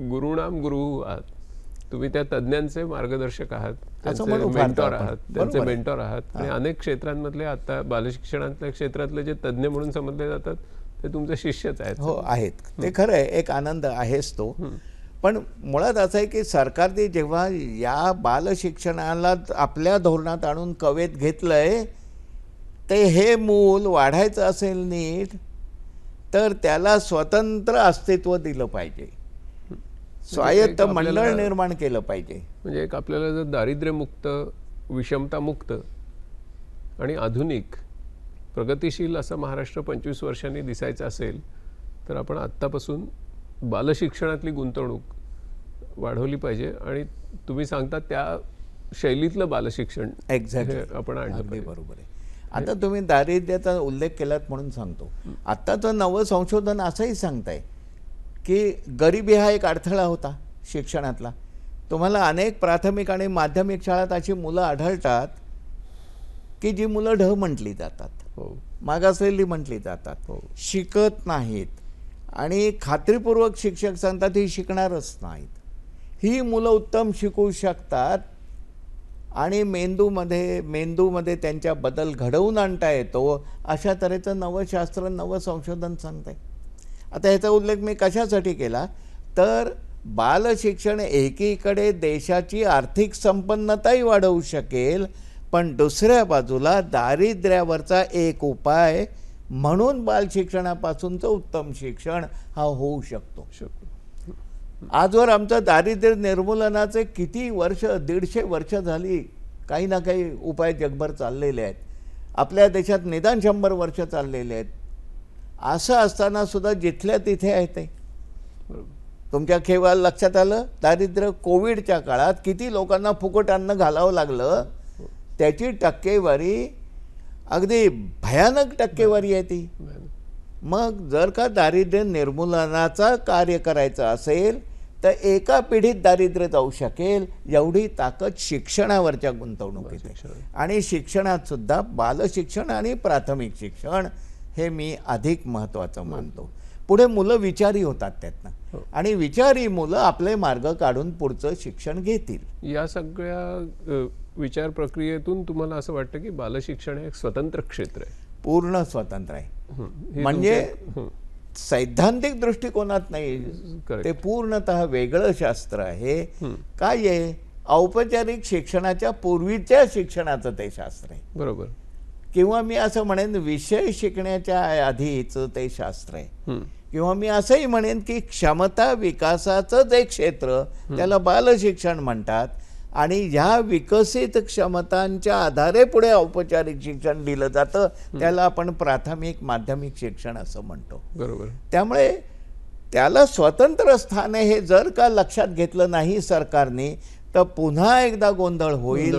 गुरुनाम गुरु आहात तुम्ही त्या तज्ञांचे मार्गदर्शक आहात मेंटॉर आहात त्यांचे मेंटॉर आहात आणि अनेक क्षेत्रांमधले आता बालशिक्षणातल्या क्षेत्रातले जे तज्ज्ञ म्हणून समजले जातात ते तुमचे शिष्यच आहेत हो आहेत ते खरं आहे एक आनंद आहेच तो पण मुळात असं आहे की सरकारने जेव्हा या बालशिक्षणाला आपल्या धोरणात आणून कवेत घेतलंय ते हे मूल वाढायचं असेल नीट तर त्याला स्वतंत्र अस्तित्व दिलं पाहिजे स्वायत्त म्हणजे मंडळ निर्माण केलं पाहिजे म्हणजे एक आपल्याला जर दारिद्र्यमुक्त विषमतामुक्त आणि आधुनिक प्रगतिशील असा महाराष्ट्र पंचवीस वर्षांनी दिसायचा असेल तर आपण आत्तापासून बालशिक्षणातली गुंतवणूक वाढवली पाहिजे आणि तुम्ही सांगता त्या शैलीतलं बालशिक्षण एक्झॅक्ट आपण आणलं बरोबर आहे आता तुम्ही दारिद्र्याचा उल्लेख केलात म्हणून सांगतो आत्ताचं नवं संशोधन असंही सांगताय की गरिबी हा एक अडथळा होता शिक्षणातला तुम्हाला अनेक प्राथमिक आणि माध्यमिक शाळात अशी मुलं आढळतात की जी मुलं ढ म्हटली जातात हो मागासलेली म्हटली जातात हो शिकत नाहीत आणि खात्रीपूर्वक शिक्षक सांगतात ही शिकणारच नाहीत ही मुलं उत्तम शिकू शकतात आणि मेंदूमध्ये मेंदूमध्ये त्यांच्या बदल घडवून आणता येतो अशा तऱ्हेचं नवशास्त्र नवं संशोधन सांगते आता ह्याचा उल्लेख मी कशासाठी केला तर बालशिक्षण एकीकडे देशाची आर्थिक संपन्नताही वाढवू शकेल पण दुसऱ्या बाजूला दारिद्र्यावरचा एक उपाय म्हणून बालशिक्षणापासूनचं उत्तम शिक्षण हा होऊ शकतो आजवर आमचं दारिद्र्य निर्मूलनाचे किती वर्ष दीडशे वर्ष झाली काही ना काही उपाय जगभर चाललेले आहेत आपल्या देशात निदान शंभर वर्ष चाललेले आहेत असं असताना सुद्धा जिथल्या तिथे आहे ते तुमच्या केव्हा लक्षात आलं दारिद्र्य कोविडच्या काळात किती लोकांना फुकट अन्न घालावं लागलं त्याची टक्केवारी अगदी भयानक टक्केवारी आहे ती मग जर का दारिद्र्य निर्मूलनाचा कार्य करायचं असेल तर एका पिढीत दारिद्र्य जाऊ शकेल एवढी ताकद शिक्षणावरच्या गुंतवणुकीत शिक्षणात आणि बाल शिक्षण आणि प्राथमिक शिक्षण हे मी अधिक महत्त्वाचं हो. मानतो पुढे मुलं विचारी होतात त्यातनं हो. आणि विचारी मुलं आपले मार्ग काढून पुढचं शिक्षण घेतील या सगळ्या विचार प्रक्रियेतून तुम्हाला असं वाटतं की बालशिक्षण हे एक स्वतंत्र क्षेत्र आहे पूर्ण स्वतंत्र आहे म्हणजे सैद्धांतिक दृष्टिकोनात नाही ते पूर्णत वेगळं शास्त्र आहे काय आहे औपचारिक शिक्षणाच्या पूर्वीच्या शिक्षणाचं ते शास्त्र आहे बरोबर किंवा मी असं म्हणेन विषय शिकण्याच्या आधीच ते शास्त्र आहे किंवा मी असंही म्हणेन की क्षमता विकासाचं जे क्षेत्र त्याला बालशिक्षण म्हणतात आणि ह्या विकसित क्षमतांच्या आधारे पुढे औपचारिक शिक्षण दिलं जातं त्याला आपण प्राथमिक माध्यमिक शिक्षण असं म्हणतो बरोबर त्यामुळे त्याला स्वतंत्र स्थान हे जर का लक्षात घेतलं नाही सरकारने तर पुन्हा एकदा गोंधळ होईल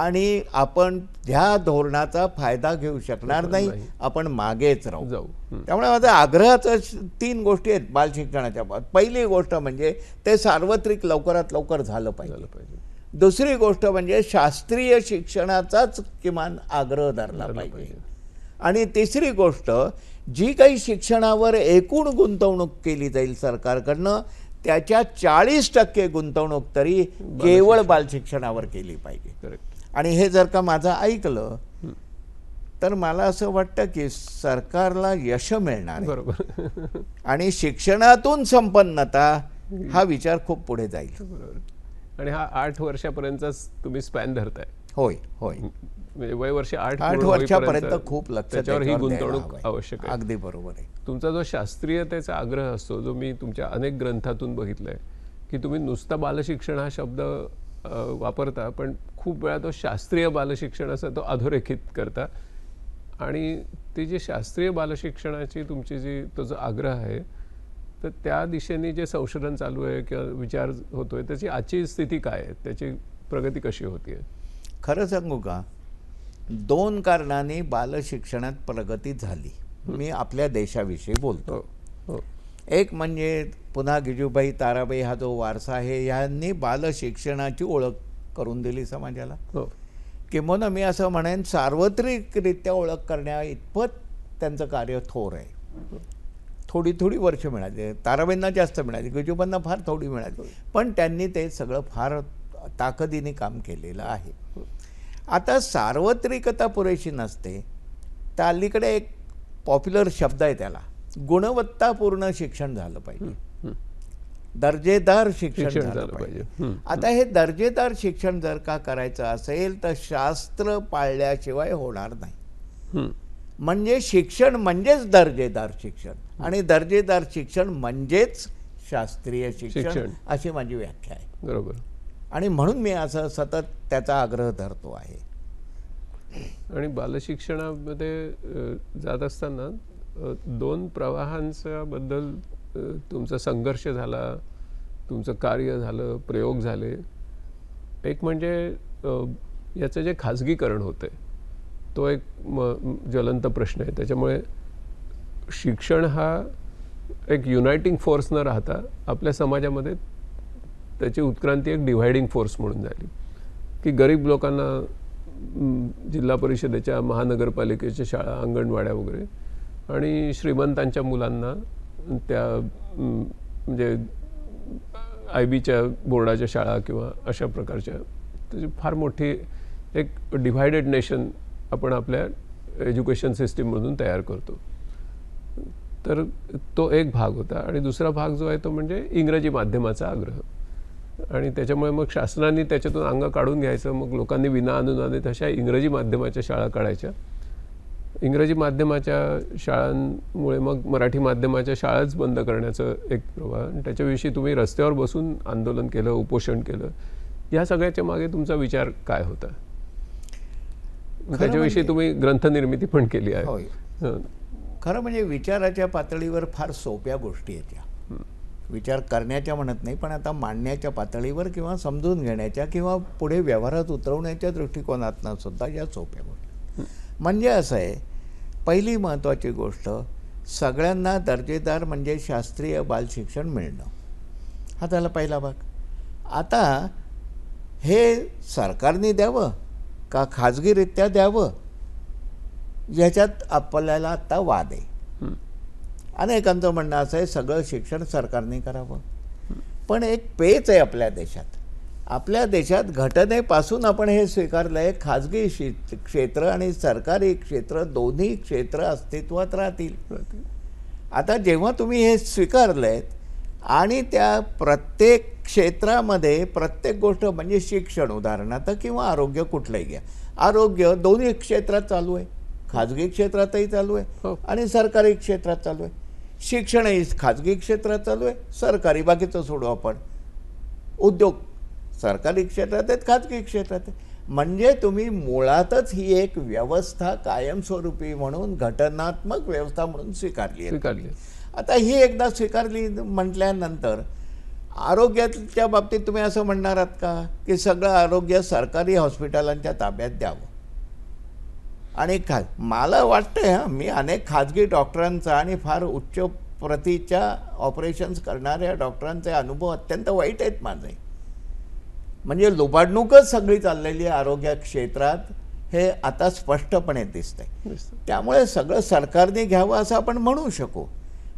आणि आपण ह्या धोरणाचा फायदा घेऊ शकणार नाही आपण मागेच राहू जाऊ त्यामुळे माझा आग्रहाचा तीन गोष्टी आहेत बाल शिक्षणाच्या पहिली गोष्ट म्हणजे ते सार्वत्रिक लवकरात लवकर झालं पाहिजे दुसरी गोष्ट म्हणजे शास्त्रीय शिक्षणाचाच किमान आग्रह धरला पाहिजे आणि तिसरी गोष्ट जी काही शिक्षणावर एकूण गुंतवणूक केली जाईल सरकारकडनं त्याच्या चाळीस टक्के गुंतवणूक तरी केवळ बालशिक्षणावर केली पाहिजे आणि हे जर का माझं ऐकलं तर मला असं वाटतं की सरकारला यश मिळणार बरोबर आणि शिक्षणातून संपन्नता हा विचार खूप पुढे जाईल आणि हा आठ वर्षापर्यंतच तुम्ही स्पॅन धरताय होय होय म्हणजे वय वर्ष आठ आठ वर्षापर्यंत खूप लक्ष त्याच्यावर ही गुंतवणूक आवश्यक आहे अगदी बरोबर आहे तुमचा जो शास्त्रीयतेचा आग्रह असतो जो मी तुमच्या अनेक ग्रंथातून बघितलाय की तुम्ही नुसता बालशिक्षण हा शब्द वापरता पण खूप वेळा तो शास्त्रीय बालशिक्षण असं तो अधोरेखित करता आणि ती जी शास्त्रीय बालशिक्षणाची तुमची जी तो जो आग्रह आहे तर त्या दिशेने जे संशोधन चालू आहे किंवा विचार होतो आहे त्याची आजची स्थिती काय आहे त्याची प्रगती कशी होती आहे खरं सांगू का दोन कारणाने बालशिक्षणात प्रगती झाली मी आपल्या देशाविषयी बोलतो हो, हो. एक म्हणजे पुन्हा गिजूबाई ताराबाई हा जो वारसा आहे ह्यांनी बालशिक्षणाची ओळख करून दिली समाजाला हो. किंवा मी असं म्हणेन सार्वत्रिकरित्या ओळख करण्या इतपत त्यांचं कार्य थोर आहे थोडी थोडी वर्ष मिळाली ताराबाईंना जास्त मिळाली गजूबांना फार थोडी मिळाली हो. पण त्यांनी ते सगळं फार ताकदीने काम केलेलं आहे हो. आता सार्वत्रिकता पुरेशी नसते तर अलीकडे एक पॉप्युलर शब्द आहे त्याला गुणवत्तापूर्ण शिक्षण झालं पाहिजे दर्जेदार शिक्षण झालं पाहिजे आता हे दर्जेदार शिक्षण जर का करायचं असेल तर शास्त्र पाळल्याशिवाय होणार नाही म्हणजे शिक्षण म्हणजेच दर्जेदार शिक्षण आणि दर्जेदार शिक्षण म्हणजेच शास्त्रीय शिक्षण अशी माझी व्याख्या आहे बरोबर आणि म्हणून मी असं सतत त्याचा आग्रह धरतो आहे आणि बालशिक्षणामध्ये जात असताना दोन प्रवाहांच्या बद्दल तुमचा संघर्ष झाला तुमचं कार्य झालं प्रयोग झाले एक म्हणजे याचं जे खाजगीकरण होतं तो एक म ज्वलंत प्रश्न आहे त्याच्यामुळे शिक्षण हा एक युनायटिंग फोर्स न राहता आपल्या समाजामध्ये त्याची उत्क्रांती एक डिव्हायडिंग फोर्स म्हणून झाली की गरीब लोकांना जिल्हा परिषदेच्या महानगरपालिकेच्या शाळा अंगणवाड्या वगैरे आणि श्रीमंतांच्या मुलांना त्या म्हणजे आय बीच्या बोर्डाच्या शाळा किंवा अशा प्रकारच्या त्याची फार मोठी एक डिव्हायडेड नेशन आपण आपल्या एज्युकेशन सिस्टीममधून तयार करतो तर तो एक भाग होता आणि दुसरा भाग जो आहे तो म्हणजे इंग्रजी माध्यमाचा आग्रह आणि त्याच्यामुळे मग शासनाने त्याच्यातून अंग काढून घ्यायचं मग लोकांनी विना अनुदानित तशा इंग्रजी माध्यमाच्या शाळा काढायच्या इंग्रजी माध्यमाच्या शाळांमुळे मग मराठी माध्यमाच्या शाळाच बंद करण्याचं एक प्रवाह त्याच्याविषयी तुम्ही रस्त्यावर बसून आंदोलन केलं उपोषण केलं या सगळ्याच्या मागे तुमचा विचार काय होता त्याच्याविषयी म्हणजे तुम्ही ग्रंथनिर्मिती पण केली आहे खरं म्हणजे विचाराच्या पातळीवर फार सोप्या गोष्टी आहेत त्या विचार करण्याच्या म्हणत नाही पण आता मांडण्याच्या पातळीवर किंवा समजून घेण्याच्या किंवा पुढे व्यवहारात उतरवण्याच्या दृष्टिकोनातनं सुद्धा या सोप्या गोष्टी म्हणजे असं आहे पहिली महत्त्वाची गोष्ट सगळ्यांना दर्जेदार म्हणजे शास्त्रीय बालशिक्षण मिळणं हा त्याला पहिला भाग आता हे सरकारने द्यावं का खाजगीरित्या द्यावं ह्याच्यात आपल्याला आत्ता वाद आहे अनेकांचं म्हणणं असं आहे सगळं शिक्षण सरकारने करावं पण एक पेच आहे आपल्या देशात आपल्या देशात घटनेपासून आपण हे स्वीकारलं आहे खाजगी क्षेत्र आणि सरकारी क्षेत्र दोन्ही क्षेत्र अस्तित्वात राहतील आता जेव्हा तुम्ही हे स्वीकारलं आहेत आणि त्या प्रत्येक क्षेत्रामध्ये प्रत्येक गोष्ट म्हणजे शिक्षण उदाहरणार्थ किंवा आरोग्य कुठलंही घ्या आरोग्य दोन्ही क्षेत्रात चालू आहे खाजगी क्षेत्रातही चालू आहे हो. आणि सरकारी क्षेत्रात चालू आहे शिक्षणही खाजगी क्षेत्रात चालू आहे सरकारी बाकीचं सोडू आपण उद्योग सरकारी क्षेत्रात आहेत खाजगी क्षेत्रात आहेत म्हणजे तुम्ही मुळातच ही एक व्यवस्था कायमस्वरूपी म्हणून घटनात्मक व्यवस्था म्हणून स्वीकारली आहे स्वीकारली आता ही एकदा स्वीकारली म्हटल्यानंतर आरोग्याच्या बाबतीत तुम्ही असं म्हणणार आहात का की सगळं आरोग्य सरकारी हॉस्पिटलांच्या ताब्यात द्यावं आणि खा मला वाटतंय मी अनेक खाजगी डॉक्टरांचा आणि फार उच्च प्रतीच्या ऑपरेशन्स करणाऱ्या डॉक्टरांचे अनुभव अत्यंत वाईट आहेत माझे म्हणजे लुबाडणूकच सगळी चाललेली आहे आरोग्य क्षेत्रात हे आता स्पष्टपणे दिसतंय त्यामुळे सगळं सरकारने घ्यावं असं आपण म्हणू शकू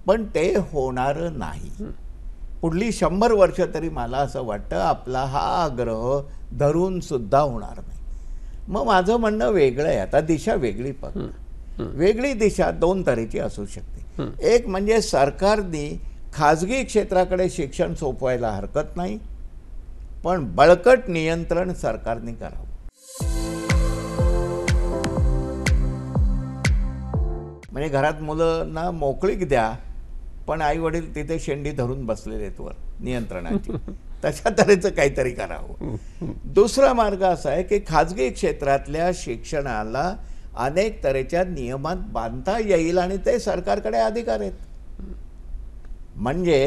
पण ते होणारं नाही पुढली शंभर वर्ष तरी मला असं वाटतं आपला हा आग्रह धरून सुद्धा होणार नाही मग माझं म्हणणं वेगळं आहे आता दिशा वेगळी पण वेगळी दिशा दोन तऱ्हेची असू शकते एक म्हणजे सरकारने खाजगी क्षेत्राकडे शिक्षण सोपवायला हरकत नाही पण बळकट नियंत्रण सरकारने करावं म्हणजे घरात मुलांना मोकळीक द्या पण आई वडील तिथे शेंडी धरून बसलेले आहेत वर नियंत्रणाची तशा तऱ्हेचं काहीतरी करावं दुसरा मार्ग असा आहे की खाजगी क्षेत्रातल्या शिक्षणाला अनेक तऱ्हेच्या नियमात बांधता येईल आणि ते सरकारकडे अधिकार आहेत म्हणजे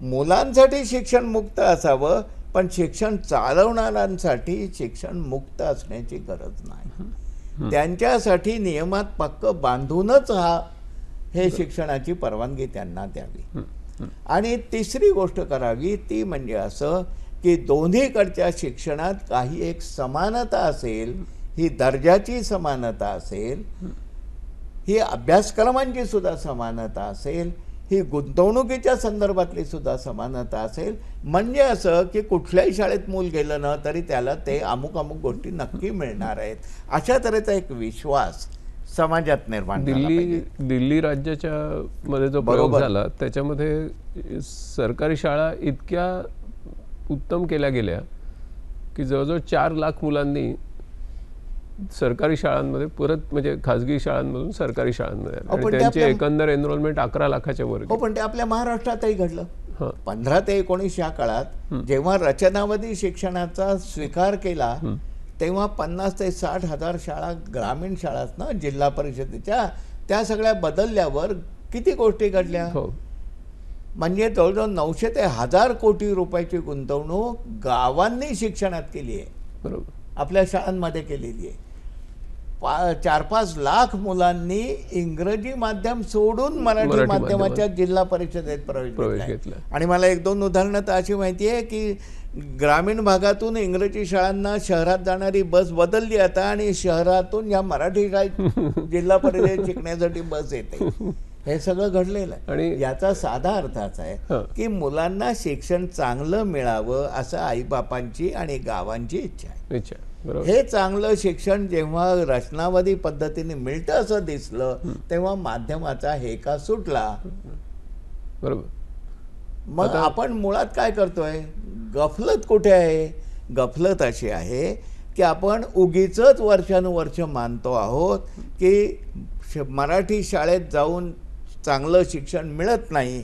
मुलांसाठी शिक्षण मुक्त असावं पण शिक्षण चालवणाऱ्यांसाठी शिक्षण मुक्त असण्याची गरज नाही त्यांच्यासाठी नियमात पक्क बांधूनच हा हे शिक्षणाची परवानगी त्यांना द्यावी आणि तिसरी गोष्ट करावी ती म्हणजे असं की दोन्हीकडच्या शिक्षणात काही एक समानता असेल ही दर्जाची समानता असेल ही अभ्यासक्रमांची सुद्धा समानता असेल ही गुंतवणुकीच्या संदर्भातली सुद्धा समानता असेल म्हणजे असं की कुठल्याही शाळेत मूल गेलं ना तरी त्याला ते अमुक अमुक गोष्टी नक्की मिळणार आहेत अशा तऱ्हेचा एक विश्वास समाजात निर्माण दिल्ली दिल्ली राज्याच्या मध्ये जो प्रयोग झाला त्याच्यामध्ये सरकारी शाळा इतक्या उत्तम केल्या गेल्या की जवळजवळ चार लाख मुलांनी सरकारी शाळांमध्ये परत म्हणजे खासगी शाळांमधून सरकारी शाळांमध्ये हो, त्यांचे एकंदर एनरोलमेंट अकरा लाखाच्या वर हो पण ते आपल्या महाराष्ट्रातही घडलं पंधरा ते एकोणीस या काळात जेव्हा रचनावधी शिक्षणाचा स्वीकार केला तेव्हा पन्नास ते साठ हजार शाळा ग्रामीण ना जिल्हा परिषदेच्या त्या सगळ्या बदलल्यावर किती गोष्टी घडल्या हो म्हणजे जवळजवळ नऊशे ते हजार कोटी रुपयाची गुंतवणूक गावांनी शिक्षणात केली आहे बरोबर आपल्या शाळांमध्ये केलेली आहे चार पाच लाख मुलांनी इंग्रजी माध्यम सोडून मराठी माध्यमाच्या जिल्हा परिषदेत प्रवेश घेतला आणि मला एक दोन उदाहरणं तर अशी माहिती आहे की ग्रामीण भागातून इंग्रजी शाळांना शहरात जाणारी बस बदलली आता आणि शहरातून या मराठी शाळेत जिल्हा परिषदेत शिकण्यासाठी बस येते हे सगळं घडलेलं आहे आणि याचा साधा अर्थ असा आहे की मुलांना शिक्षण चांगलं मिळावं असं आईबापांची आणि गावांची इच्छा आहे हे चांगलं शिक्षण जेव्हा रचनावादी पद्धतीने मिळतं असं दिसलं तेव्हा माध्यमाचा हेका सुटला बरोबर मग आपण मुळात काय करतोय गफलत कुठे आहे गफलत अशी आहे की आपण उगीच वर्षानुवर्ष मानतो आहोत की मराठी शाळेत जाऊन चांगलं शिक्षण मिळत नाही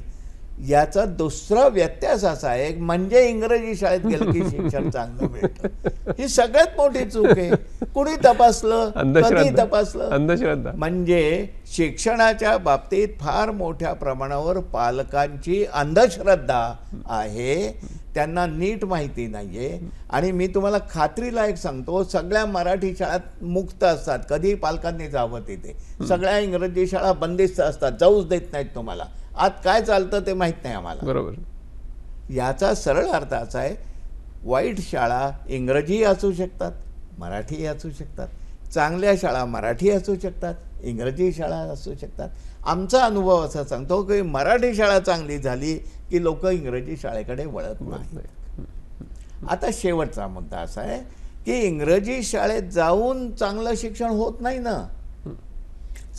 याचा दुसरा व्यत्यास असा आहे म्हणजे इंग्रजी शाळेत गेलं की शिक्षण चांगलं मिळतं ही सगळ्यात मोठी चूक आहे कुणी तपासलं कधी तपासलं अंधश्रद्धा म्हणजे शिक्षणाच्या बाबतीत फार मोठ्या प्रमाणावर पालकांची अंधश्रद्धा आहे त्यांना नीट माहिती नाहीये आणि मी तुम्हाला खात्रीला एक सांगतो सगळ्या मराठी शाळा मुक्त असतात कधी पालकांनी जावं तिथे सगळ्या इंग्रजी शाळा बंदिस्त असतात जाऊच देत नाहीत तुम्हाला आत काय चालतं ते माहीत नाही आम्हाला बरोबर याचा सरळ अर्थ असा आहे वाईट शाळा इंग्रजी असू शकतात मराठी असू शकतात चांगल्या शाळा मराठी असू शकतात इंग्रजी शाळा असू शकतात आमचा अनुभव असा सांगतो की मराठी शाळा चांगली झाली की लोक इंग्रजी शाळेकडे वळत नाहीत आता शेवटचा मुद्दा असा आहे की इंग्रजी शाळेत जाऊन चांगलं शिक्षण होत नाही ना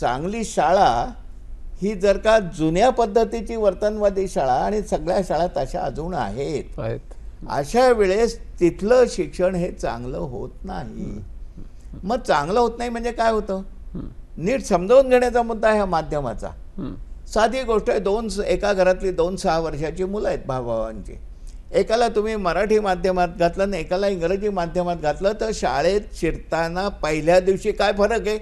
चांगली शाळा ही जर का जुन्या पद्धतीची वर्तनवादी शाळा आणि सगळ्या शाळा तशा अजून आहेत अशा वेळेस तिथलं शिक्षण हे चांगलं होत नाही मग चांगलं होत नाही म्हणजे काय होतं नीट समजावून घेण्याचा मुद्दा ह्या माध्यमाचा साधी गोष्ट आहे दोन एका घरातली दोन सहा वर्षाची मुलं आहेत भावभावांची एकाला तुम्ही मराठी माध्यमात घातलं आणि एकाला इंग्रजी माध्यमात घातलं तर शाळेत शिरताना पहिल्या दिवशी काय फरक आहे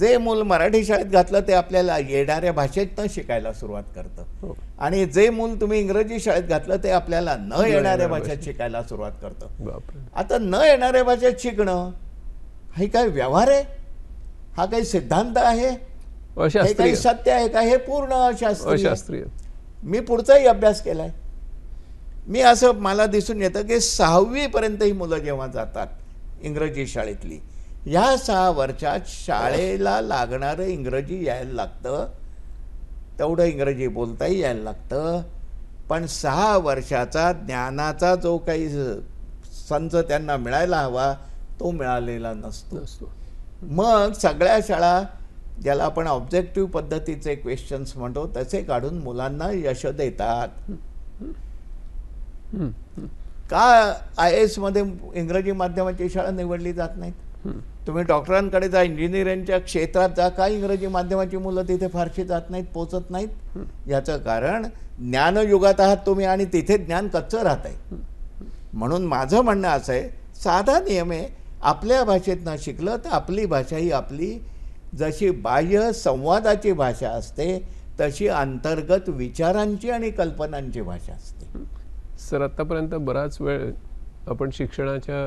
जे मूल मराठी शाळेत घातलं ते आपल्याला येणाऱ्या भाषेतनं शिकायला सुरुवात करतं हो. आणि जे मूल तुम्ही इंग्रजी शाळेत घातलं ते आपल्याला न येणाऱ्या भाषेत शिकायला सुरुवात करतं आता न येणाऱ्या भाषेत शिकणं हे काय व्यवहार आहे हा काही सिद्धांत आहे हे काही सत्य आहे का हे पूर्ण शास्त्रीय मी पुढचाही अभ्यास केलाय मी असं मला दिसून येतं की सहावी पर्यंत ही मुलं जेव्हा जातात इंग्रजी शाळेतली ह्या सहा वर्षात शाळेला लागणारं इंग्रजी यायला लागतं तेवढं इंग्रजी बोलताही यायला लागतं पण सहा वर्षाचा ज्ञानाचा जो काही संच त्यांना मिळायला हवा तो मिळालेला नसतो मग सगळ्या शाळा ज्याला आपण ऑब्जेक्टिव्ह पद्धतीचे क्वेश्चन्स म्हणतो तसे काढून मुलांना यश देतात का आय एसमध्ये इंग्रजी माध्यमाची शाळा निवडली जात नाहीत तुम्ही डॉक्टरांकडे जा इंजिनिअरिंगच्या क्षेत्रात जा का इंग्रजी माध्यमाची मुलं तिथे फारशी जात नाहीत पोचत नाहीत याचं कारण ज्ञानयुगात आहात तुम्ही आणि तिथे ज्ञान कच्चं राहत आहे म्हणून माझं म्हणणं असं आहे साधा नियम आहे आपल्या ना शिकलं तर आपली भाषा ही आपली जशी बाह्य संवादाची भाषा असते तशी अंतर्गत विचारांची आणि कल्पनांची भाषा असते सर आत्तापर्यंत बराच वेळ आपण शिक्षणाच्या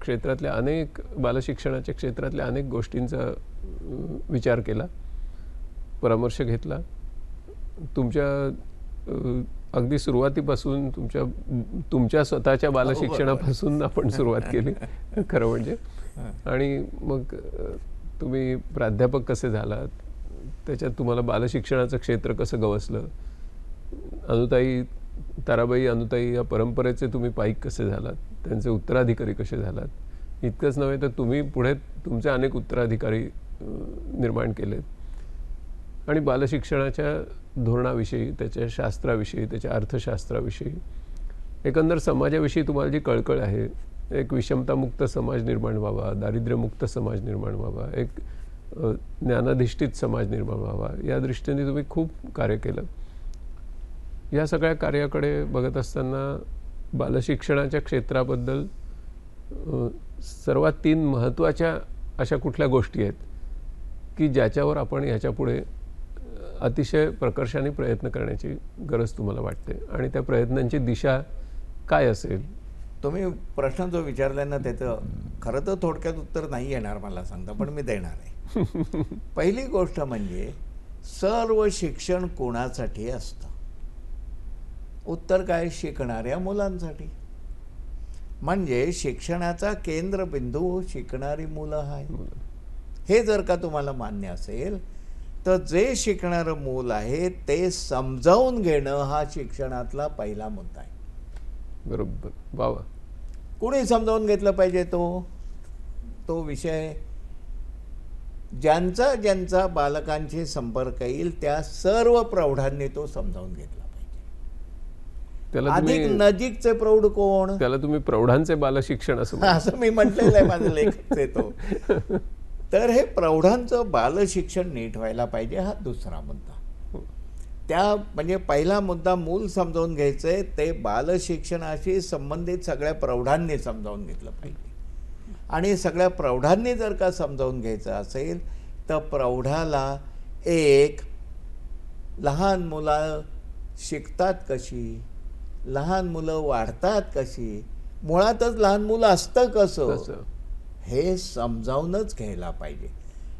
क्षेत्रातल्या अनेक बालशिक्षणाच्या क्षेत्रातल्या अनेक गोष्टींचा विचार केला परामर्श घेतला तुमच्या अगदी सुरुवातीपासून तुमच्या तुमच्या स्वतःच्या बालशिक्षणापासून आपण सुरुवात केली खरं म्हणजे आणि मग तुम्ही प्राध्यापक कसे झालात त्याच्यात तुम्हाला बालशिक्षणाचं क्षेत्र कसं गवसलं अनुताई ताराबाई अनुताई या परंपरेचे तुम्ही पाईक कसे झालात त्यांचे उत्तराधिकारी कसे झालात इतकंच नव्हे तर तुम्ही पुढे तुमचे अनेक उत्तराधिकारी निर्माण केलेत आणि बालशिक्षणाच्या धोरणाविषयी त्याच्या शास्त्राविषयी त्याच्या अर्थशास्त्राविषयी एकंदर समाजाविषयी तुम्हाला जी कळकळ आहे एक विषमतामुक्त समाज निर्माण व्हावा दारिद्र्यमुक्त समाज निर्माण व्हावा एक ज्ञानाधिष्ठित समाज निर्माण व्हावा या दृष्टीने तुम्ही खूप कार्य केलं या सगळ्या कार्याकडे बघत असताना बालशिक्षणाच्या क्षेत्राबद्दल सर्वात तीन महत्त्वाच्या अशा कुठल्या गोष्टी आहेत की ज्याच्यावर आपण ह्याच्यापुढे अतिशय प्रकर्षाने प्रयत्न करण्याची गरज तुम्हाला वाटते आणि त्या प्रयत्नांची दिशा काय असेल तुम्ही प्रश्न जो विचारला ना त्याचं खरं तर थोडक्यात उत्तर नाही येणार मला सांगता पण मी देणार आहे पहिली गोष्ट म्हणजे सर्व शिक्षण कोणासाठी असतं उत्तर काय शिकणाऱ्या मुलांसाठी म्हणजे शिक्षणाचा केंद्रबिंदू शिकणारी मुलं आहे हे जर का तुम्हाला मान्य असेल तर जे शिकणारं मूल आहे ते समजावून घेणं हा शिक्षणातला पहिला मुद्दा आहे बरोबर बाबा कुणी समजावून घेतलं पाहिजे तो तो विषय ज्यांचा ज्यांचा बालकांशी संपर्क येईल त्या सर्व प्रौढांनी तो समजावून घेतला त्याला अधिक नजीकचे प्रौढ कोण त्याला तुम्ही प्रौढांचे बालशिक्षण असं असं मी म्हटलेलं आहे माझं लेखक देतो तर हे प्रौढांचं बालशिक्षण नीट व्हायला पाहिजे हा दुसरा मुद्दा त्या म्हणजे पहिला मुद्दा मूल समजावून घ्यायचंय ते बालशिक्षणाशी संबंधित सगळ्या प्रौढांनी समजावून घेतलं पाहिजे आणि सगळ्या प्रौढांनी जर का समजावून घ्यायचं असेल तर प्रौढाला एक लहान मुलं शिकतात कशी लहान मुलं वाढतात कशी मुळातच लहान मुलं असतं कसं हे समजावूनच घ्यायला पाहिजे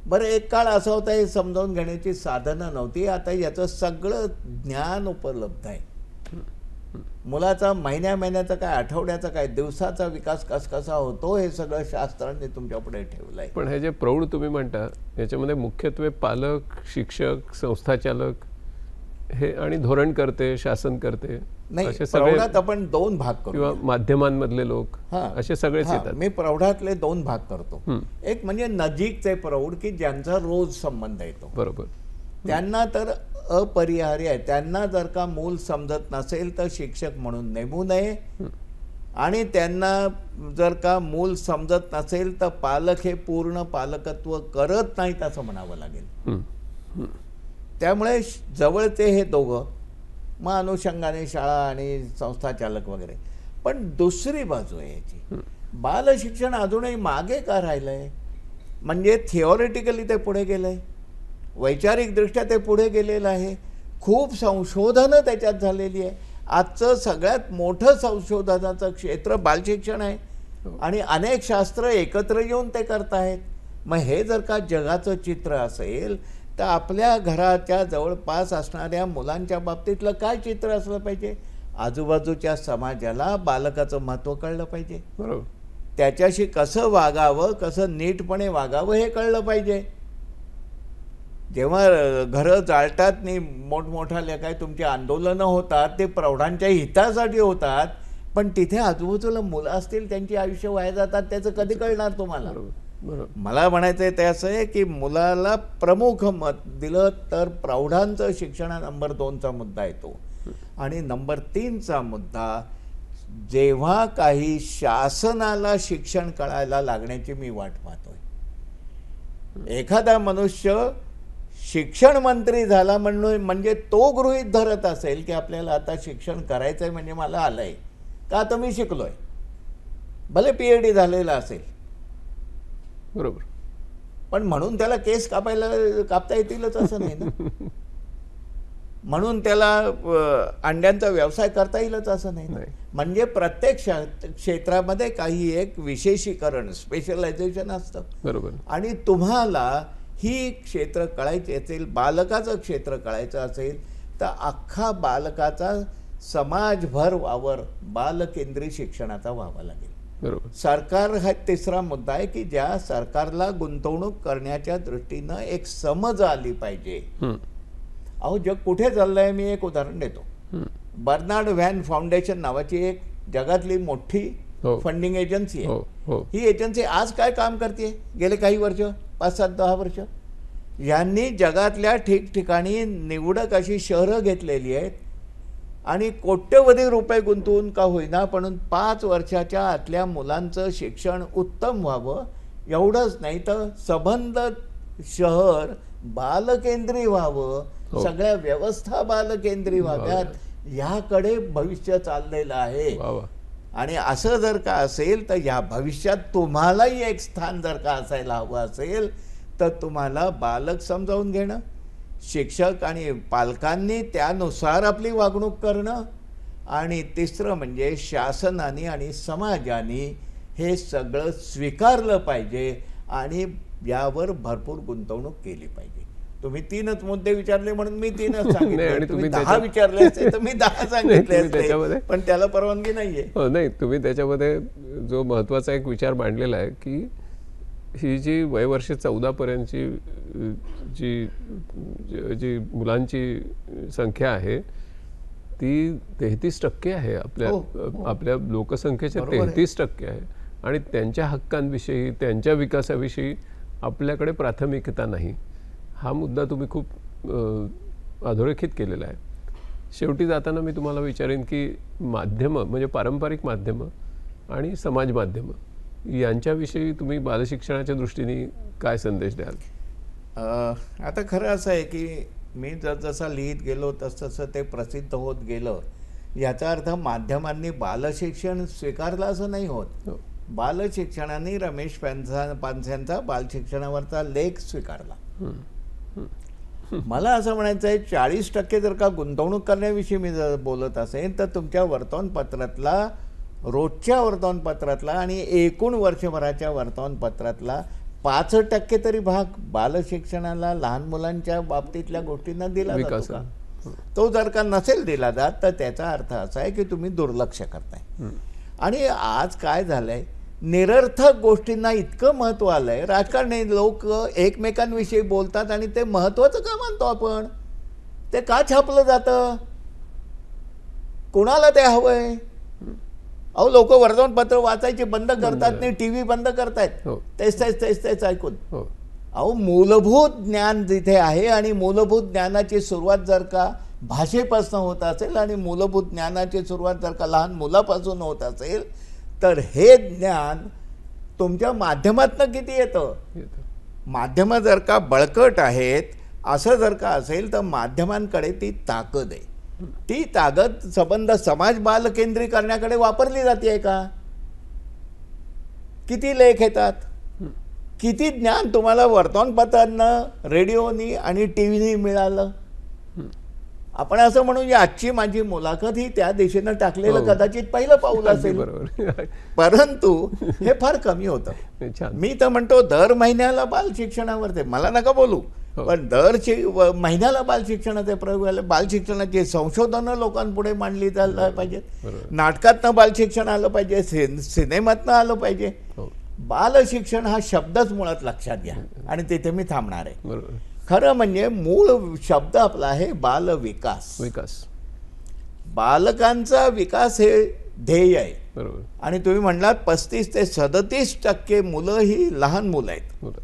बरं एक काळ असा होता हे समजावून घेण्याची साधनं नव्हती आता याचं सगळं ज्ञान उपलब्ध आहे मुलाचा महिन्या महिन्याचा काय आठवड्याचा काय दिवसाचा विकास कस कसा होतो हे सगळं शास्त्रांनी तुमच्या पुढे आहे पण हे जे प्रौढ तुम्ही म्हणता याच्यामध्ये मुख्यत्वे पालक शिक्षक संस्थाचालक हे आणि धोरण करते शासन करते नाही प्रौढात आपण दोन भाग करतो किंवा माध्यमांमधले लोक असे सगळेच येतात मी प्रौढातले दोन भाग करतो एक म्हणजे नजीकचे प्रौढ की ज्यांचा रोज संबंध येतो बरोबर त्यांना तर अपरिहार्य आहे त्यांना जर का मूल समजत नसेल तर शिक्षक म्हणून नेमू नये आणि त्यांना जर का मूल समजत नसेल तर पालक हे पूर्ण पालकत्व करत नाहीत असं म्हणावं लागेल त्यामुळे जवळचे हे दोघं मग अनुषंगाने शाळा आणि संस्थाचालक वगैरे पण दुसरी बाजू आहे याची बालशिक्षण अजूनही मागे का राहिलं आहे म्हणजे थिओरिटिकली ते पुढे गेलं आहे वैचारिकदृष्ट्या ते पुढे गेलेलं आहे खूप संशोधनं त्याच्यात झालेली आहे आजचं सगळ्यात मोठं संशोधनाचं क्षेत्र बालशिक्षण आहे हो. आणि अनेक शास्त्र एकत्र येऊन ते करत आहेत मग हे जर का जगाचं चित्र असेल तर आपल्या घराच्या जवळपास असणाऱ्या मुलांच्या बाबतीतलं काय चित्र असलं पाहिजे आजूबाजूच्या समाजाला बालकाचं महत्त्व कळलं पाहिजे बरोबर त्याच्याशी कसं वागावं कसं नीटपणे वागावं हे कळलं पाहिजे जेव्हा घरं जाळतात नाही मोठमोठाल्या काय तुमची आंदोलनं होतात ते प्रौढांच्या हितासाठी होतात पण तिथे आजूबाजूला मुलं असतील त्यांची आयुष्य वाया जातात त्याचं कधी कळणार तुम्हाला मला म्हणायचं आहे ते असं आहे की मुलाला प्रमुख मत दिलं तर प्रौढांचं शिक्षण हा नंबर दोनचा मुद्दा येतो आणि नंबर तीनचा मुद्दा जेव्हा काही शासनाला शिक्षण कळायला लागण्याची मी वाट पाहतोय एखादा मनुष्य शिक्षण मंत्री झाला म्हणून म्हणजे तो गृहित धरत असेल की आपल्याला आता शिक्षण करायचं आहे म्हणजे मला आलंय का आता मी शिकलोय भले पी एच डी झालेला असेल बरोबर पण म्हणून त्याला केस कापायला कापता येतीलच असं नाही ना म्हणून त्याला अंड्यांचा व्यवसाय करता येईलच असं नाही म्हणजे प्रत्येक क्षेत्रामध्ये काही एक विशेषीकरण स्पेशलायझेशन असतं बरोबर आणि तुम्हाला ही क्षेत्र कळायची असेल बालकाचं क्षेत्र कळायचं असेल तर अख्खा बालकाचा समाजभर वावर बालकेंद्रीय शिक्षणाचा व्हावा लागेल सरकार हा तिसरा मुद्दा आहे की ज्या सरकारला गुंतवणूक करण्याच्या दृष्टीनं एक समज आली पाहिजे अहो जग कुठे चाललंय मी एक उदाहरण देतो बर्नार्ड व्हॅन फाउंडेशन नावाची एक जगातली मोठी हो. फंडिंग एजन्सी आहे हो, हो. ही एजन्सी आज काय काम करते गेले काही वर्ष पाच सात दहा वर्ष यांनी जगातल्या ठिकठिकाणी निवडक अशी शहरं घेतलेली आहेत आणि कोट्यवधी रुपये गुंतवून का होईना पण पाच वर्षाच्या आतल्या मुलांचं शिक्षण उत्तम व्हावं एवढंच नाही तर सबंध शहर बालकेंद्री व्हावं हो. सगळ्या व्यवस्था बालकेंद्री हो. व्हाव्यात ह्याकडे भविष्य चाललेलं आहे आणि असं जर का असेल तर या भविष्यात तुम्हालाही एक स्थान जर का असायला हवं असेल तर तुम्हाला बालक समजावून घेणं शिक्षक आणि पालकांनी त्यानुसार आपली वागणूक करणं आणि तिसरं म्हणजे शासनाने आणि समाजाने हे सगळं स्वीकारलं पाहिजे आणि यावर भरपूर गुंतवणूक केली पाहिजे तुम्ही तीनच मुद्दे विचारले म्हणून मी तीनच सांगितले तुम्ही दहा विचारले असते तर मी दहा सांगितले त्याच्यामध्ये पण त्याला परवानगी नाहीये हो, नाही तुम्ही त्याच्यामध्ये जो महत्वाचा एक विचार मांडलेला आहे की ही जी वयवर्ष चौदापर्यंतची जी जी मुलांची संख्या आहे ती तेहतीस टक्के आहे आपल्या हो, हो. आपल्या लोकसंख्येच्या तेहतीस टक्के आहे आणि त्यांच्या हक्कांविषयी त्यांच्या विकासाविषयी आपल्याकडे प्राथमिकता नाही हा मुद्दा तुम्ही खूप अधोरेखित केलेला आहे शेवटी जाताना मी तुम्हाला विचारेन की माध्यमं म्हणजे पारंपरिक माध्यमं आणि समाज माध्यमं यांच्याविषयी तुम्ही बालशिक्षणाच्या दृष्टीने काय संदेश द्याल आता खरं असं आहे की मी जसजसा लिहित गेलो तसतसं ते प्रसिद्ध होत गेलं याचा अर्थ माध्यमांनी बालशिक्षण स्वीकारलं असं नाही होत हो. बालशिक्षणाने रमेश पॅनसा पानसेंचा बालशिक्षणावरचा लेख स्वीकारला मला असं म्हणायचं आहे चाळीस टक्के जर का गुंतवणूक करण्याविषयी मी जर बोलत असेल तर तुमच्या वर्तमानपत्रातला रोजच्या वर्तमानपत्रातला आणि एकूण वर्षभराच्या वर्तमानपत्रातला पाच टक्के तरी भाग बालशिक्षणाला लहान मुलांच्या बाबतीतल्या गोष्टींना दिला जातो तो जर का नसेल दिला जात तर त्याचा अर्थ असा आहे की तुम्ही दुर्लक्ष करताय आणि आज काय झालंय निरर्थक गोष्टींना इतकं महत्त्व आलंय राजकारणी लोक एकमेकांविषयी बोलतात आणि ते महत्वाचं का मानतो आपण ते का छापलं जातं कोणाला ते हवंय अहो लोक वर्तमानपत्र वाचायचे बंद करतात नाही टी व्ही बंद करतायत हो. तेच तेच तेच तेच ऐकून हो. अहो मूलभूत ज्ञान जिथे आहे आणि मूलभूत ज्ञानाची सुरुवात जर का भाषेपासून होत असेल आणि मूलभूत ज्ञानाची सुरुवात जर का लहान मुलापासून होत असेल तर हे ज्ञान तुमच्या माध्यमातनं किती येतं माध्यमं जर का बळकट आहेत असं जर का असेल तर माध्यमांकडे ती ताकद आहे ती ताकद संबंध समाज बाल केंद्री करण्याकडे वापरली जाते का किती लेख येतात किती ज्ञान तुम्हाला वर्तमानपत्रांना रेडिओनी आणि टी व्हीनी मिळालं आपण असं म्हणू की आजची माझी मुलाखत ही त्या दिशेनं टाकलेलं हो. कदाचित पहिलं पाऊल असेल परंतु हे फार कमी होतं मी तर म्हणतो दर महिन्याला बाल शिक्षणावर ते मला नका बोलू हो. पण दरचे महिन्याला बालशिक्षणाचे प्रयोग झाले बालशिक्षणाचे संशोधनं लोकांपुढे मांडली जायला पाहिजेत नाटकातनं बालशिक्षण आलं पाहिजे सिन सिनेमातनं आलं पाहिजे हो. बालशिक्षण हा शब्दच मुळात लक्षात घ्या आणि तिथे मी थांबणार आहे खरं म्हणजे मूळ शब्द आपला आहे बाल विकास विकास बालकांचा विकास हे ध्येय आहे बरोबर आणि तुम्ही म्हणलात पस्तीस ते सदतीस टक्के मुलं ही लहान मुलं आहेत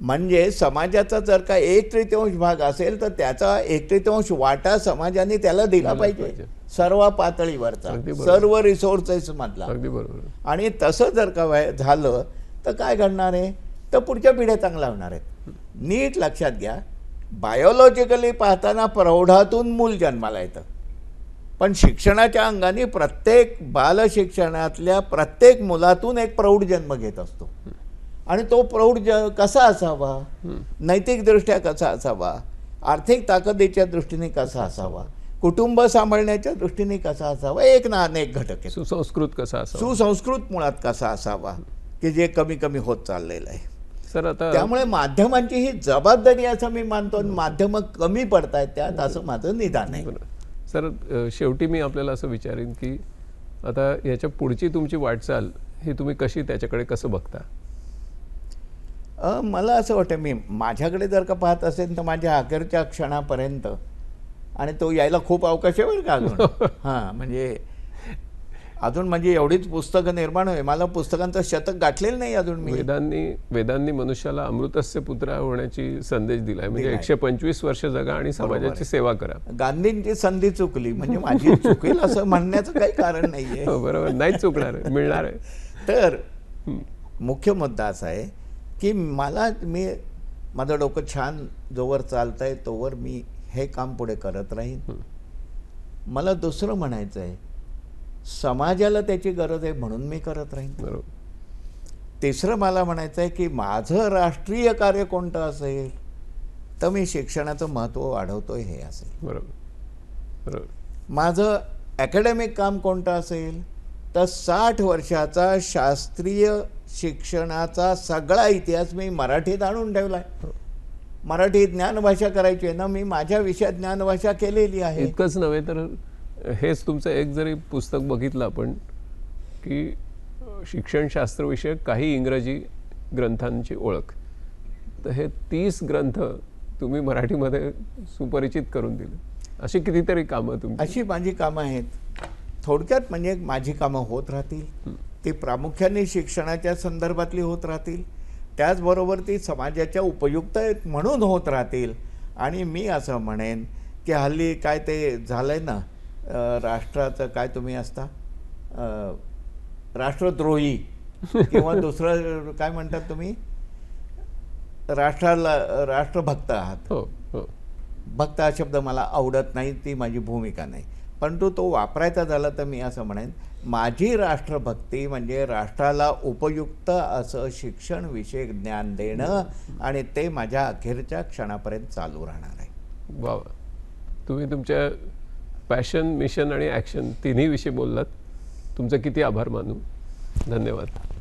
म्हणजे समाजाचा जर का एक तृतीयांश भाग असेल तर त्याचा एक तृतीयांश वाटा समाजाने त्याला दिला पाहिजे सर्व पातळीवरचा सर्व रिसोर्सेस मधला आणि तसं जर का झालं तर काय घडणार आहे तर पुढच्या पिढ्या चांगल्या होणार आहेत नीट लक्षात घ्या बायोलॉजिकली पाहताना प्रौढातून मूल जन्माला येतं पण शिक्षणाच्या अंगाने प्रत्येक बालशिक्षणातल्या प्रत्येक मुलातून एक प्रौढ जन्म घेत असतो आणि तो प्रौढ कसा असावा नैतिकदृष्ट्या कसा असावा आर्थिक ताकदीच्या दृष्टीने कसा असावा कुटुंब सांभाळण्याच्या दृष्टीने कसा असावा एक ना अनेक घटक आहे सुसंस्कृत कसा असा सुसंस्कृत मुळात कसा असावा की जे कमी कमी होत चाललेलं आहे सर आता त्यामुळे माध्यमांची ही जबाबदारी असं मी मानतो आणि माध्यमं कमी पडतायत त्यात असं माझं निदान आहे सर शेवटी मी आपल्याला असं विचारेन की आता याच्या पुढची तुमची वाटचाल ही तुम्ही कशी त्याच्याकडे कसं बघता मला असं वाटतं मी माझ्याकडे जर का पाहत असेल तर माझ्या अखेरच्या क्षणापर्यंत आणि तो यायला खूप अवकाश आहे बरं का अजून हां म्हणजे अजून म्हणजे एवढीच पुस्तकं निर्माण होईल मला पुस्तकांचं शतक गाठलेलं नाही अजून मी वेदांनी वेदांनी मनुष्याला अमृतस्य पुत्र होण्याची संदेश दिलाय म्हणजे एकशे पंचवीस वर्ष जगा आणि समाजाची सेवा करा गांधींची संधी चुकली म्हणजे माझी चुकेल असं म्हणण्याचं काही कारण नाहीये हो, बरोबर नाही चुकणार मिळणार आहे तर मुख्य मुद्दा असा आहे की मला मी माझं डोकं छान जोवर चालत आहे तोवर मी हे काम पुढे करत राहीन मला दुसरं म्हणायचं आहे समाजाला त्याची गरज आहे म्हणून मी करत राहीन बरोबर तिसरं मला म्हणायचं आहे की माझं राष्ट्रीय कार्य कोणतं असेल तर मी शिक्षणाचं महत्त्व वाढवतोय हे असेल बरोबर बरोबर माझं ॲकॅडमिक काम कोणतं असेल तर साठ वर्षाचा शास्त्रीय शिक्षणाचा सगळा इतिहास मी मराठीत आणून ठेवला आहे हो. मराठी ज्ञानभाषा करायची आहे ना मी माझ्या विषयात ज्ञानभाषा केलेली आहे इतकंच नव्हे तर हेच तुमचं एक जरी पुस्तक बघितलं आपण की शिक्षणशास्त्रविषयक काही इंग्रजी ग्रंथांची ओळख तर हे तीस ग्रंथ तुम्ही मराठीमध्ये सुपरिचित करून दिले अशी कितीतरी कामं तुम्ही अशी माझी कामं आहेत थोडक्यात म्हणजे माझी कामं होत राहतील ती प्रामुख्याने शिक्षणाच्या संदर्भातली होत राहतील त्याचबरोबर ती समाजाच्या उपयुक्त आहेत म्हणून होत राहतील आणि मी असं म्हणेन की हल्ली काय ते झालं ना राष्ट्राचं काय तुम्ही असता राष्ट्रद्रोही किंवा दुसरं काय म्हणतात तुम्ही राष्ट्राला राष्ट्रभक्त आहात हो, हो भक्त हा शब्द मला आवडत नाही ती माझी भूमिका नाही परंतु तो वापरायचा झाला तर मी असं म्हणेन माझी राष्ट्रभक्ती म्हणजे राष्ट्राला उपयुक्त असं शिक्षणविषयी ज्ञान देणं आणि ते माझ्या अखेरच्या क्षणापर्यंत चालू राहणार आहे वा तुम्ही तुमच्या पॅशन मिशन आणि ॲक्शन तिन्ही विषयी बोललात तुमचं किती आभार मानू धन्यवाद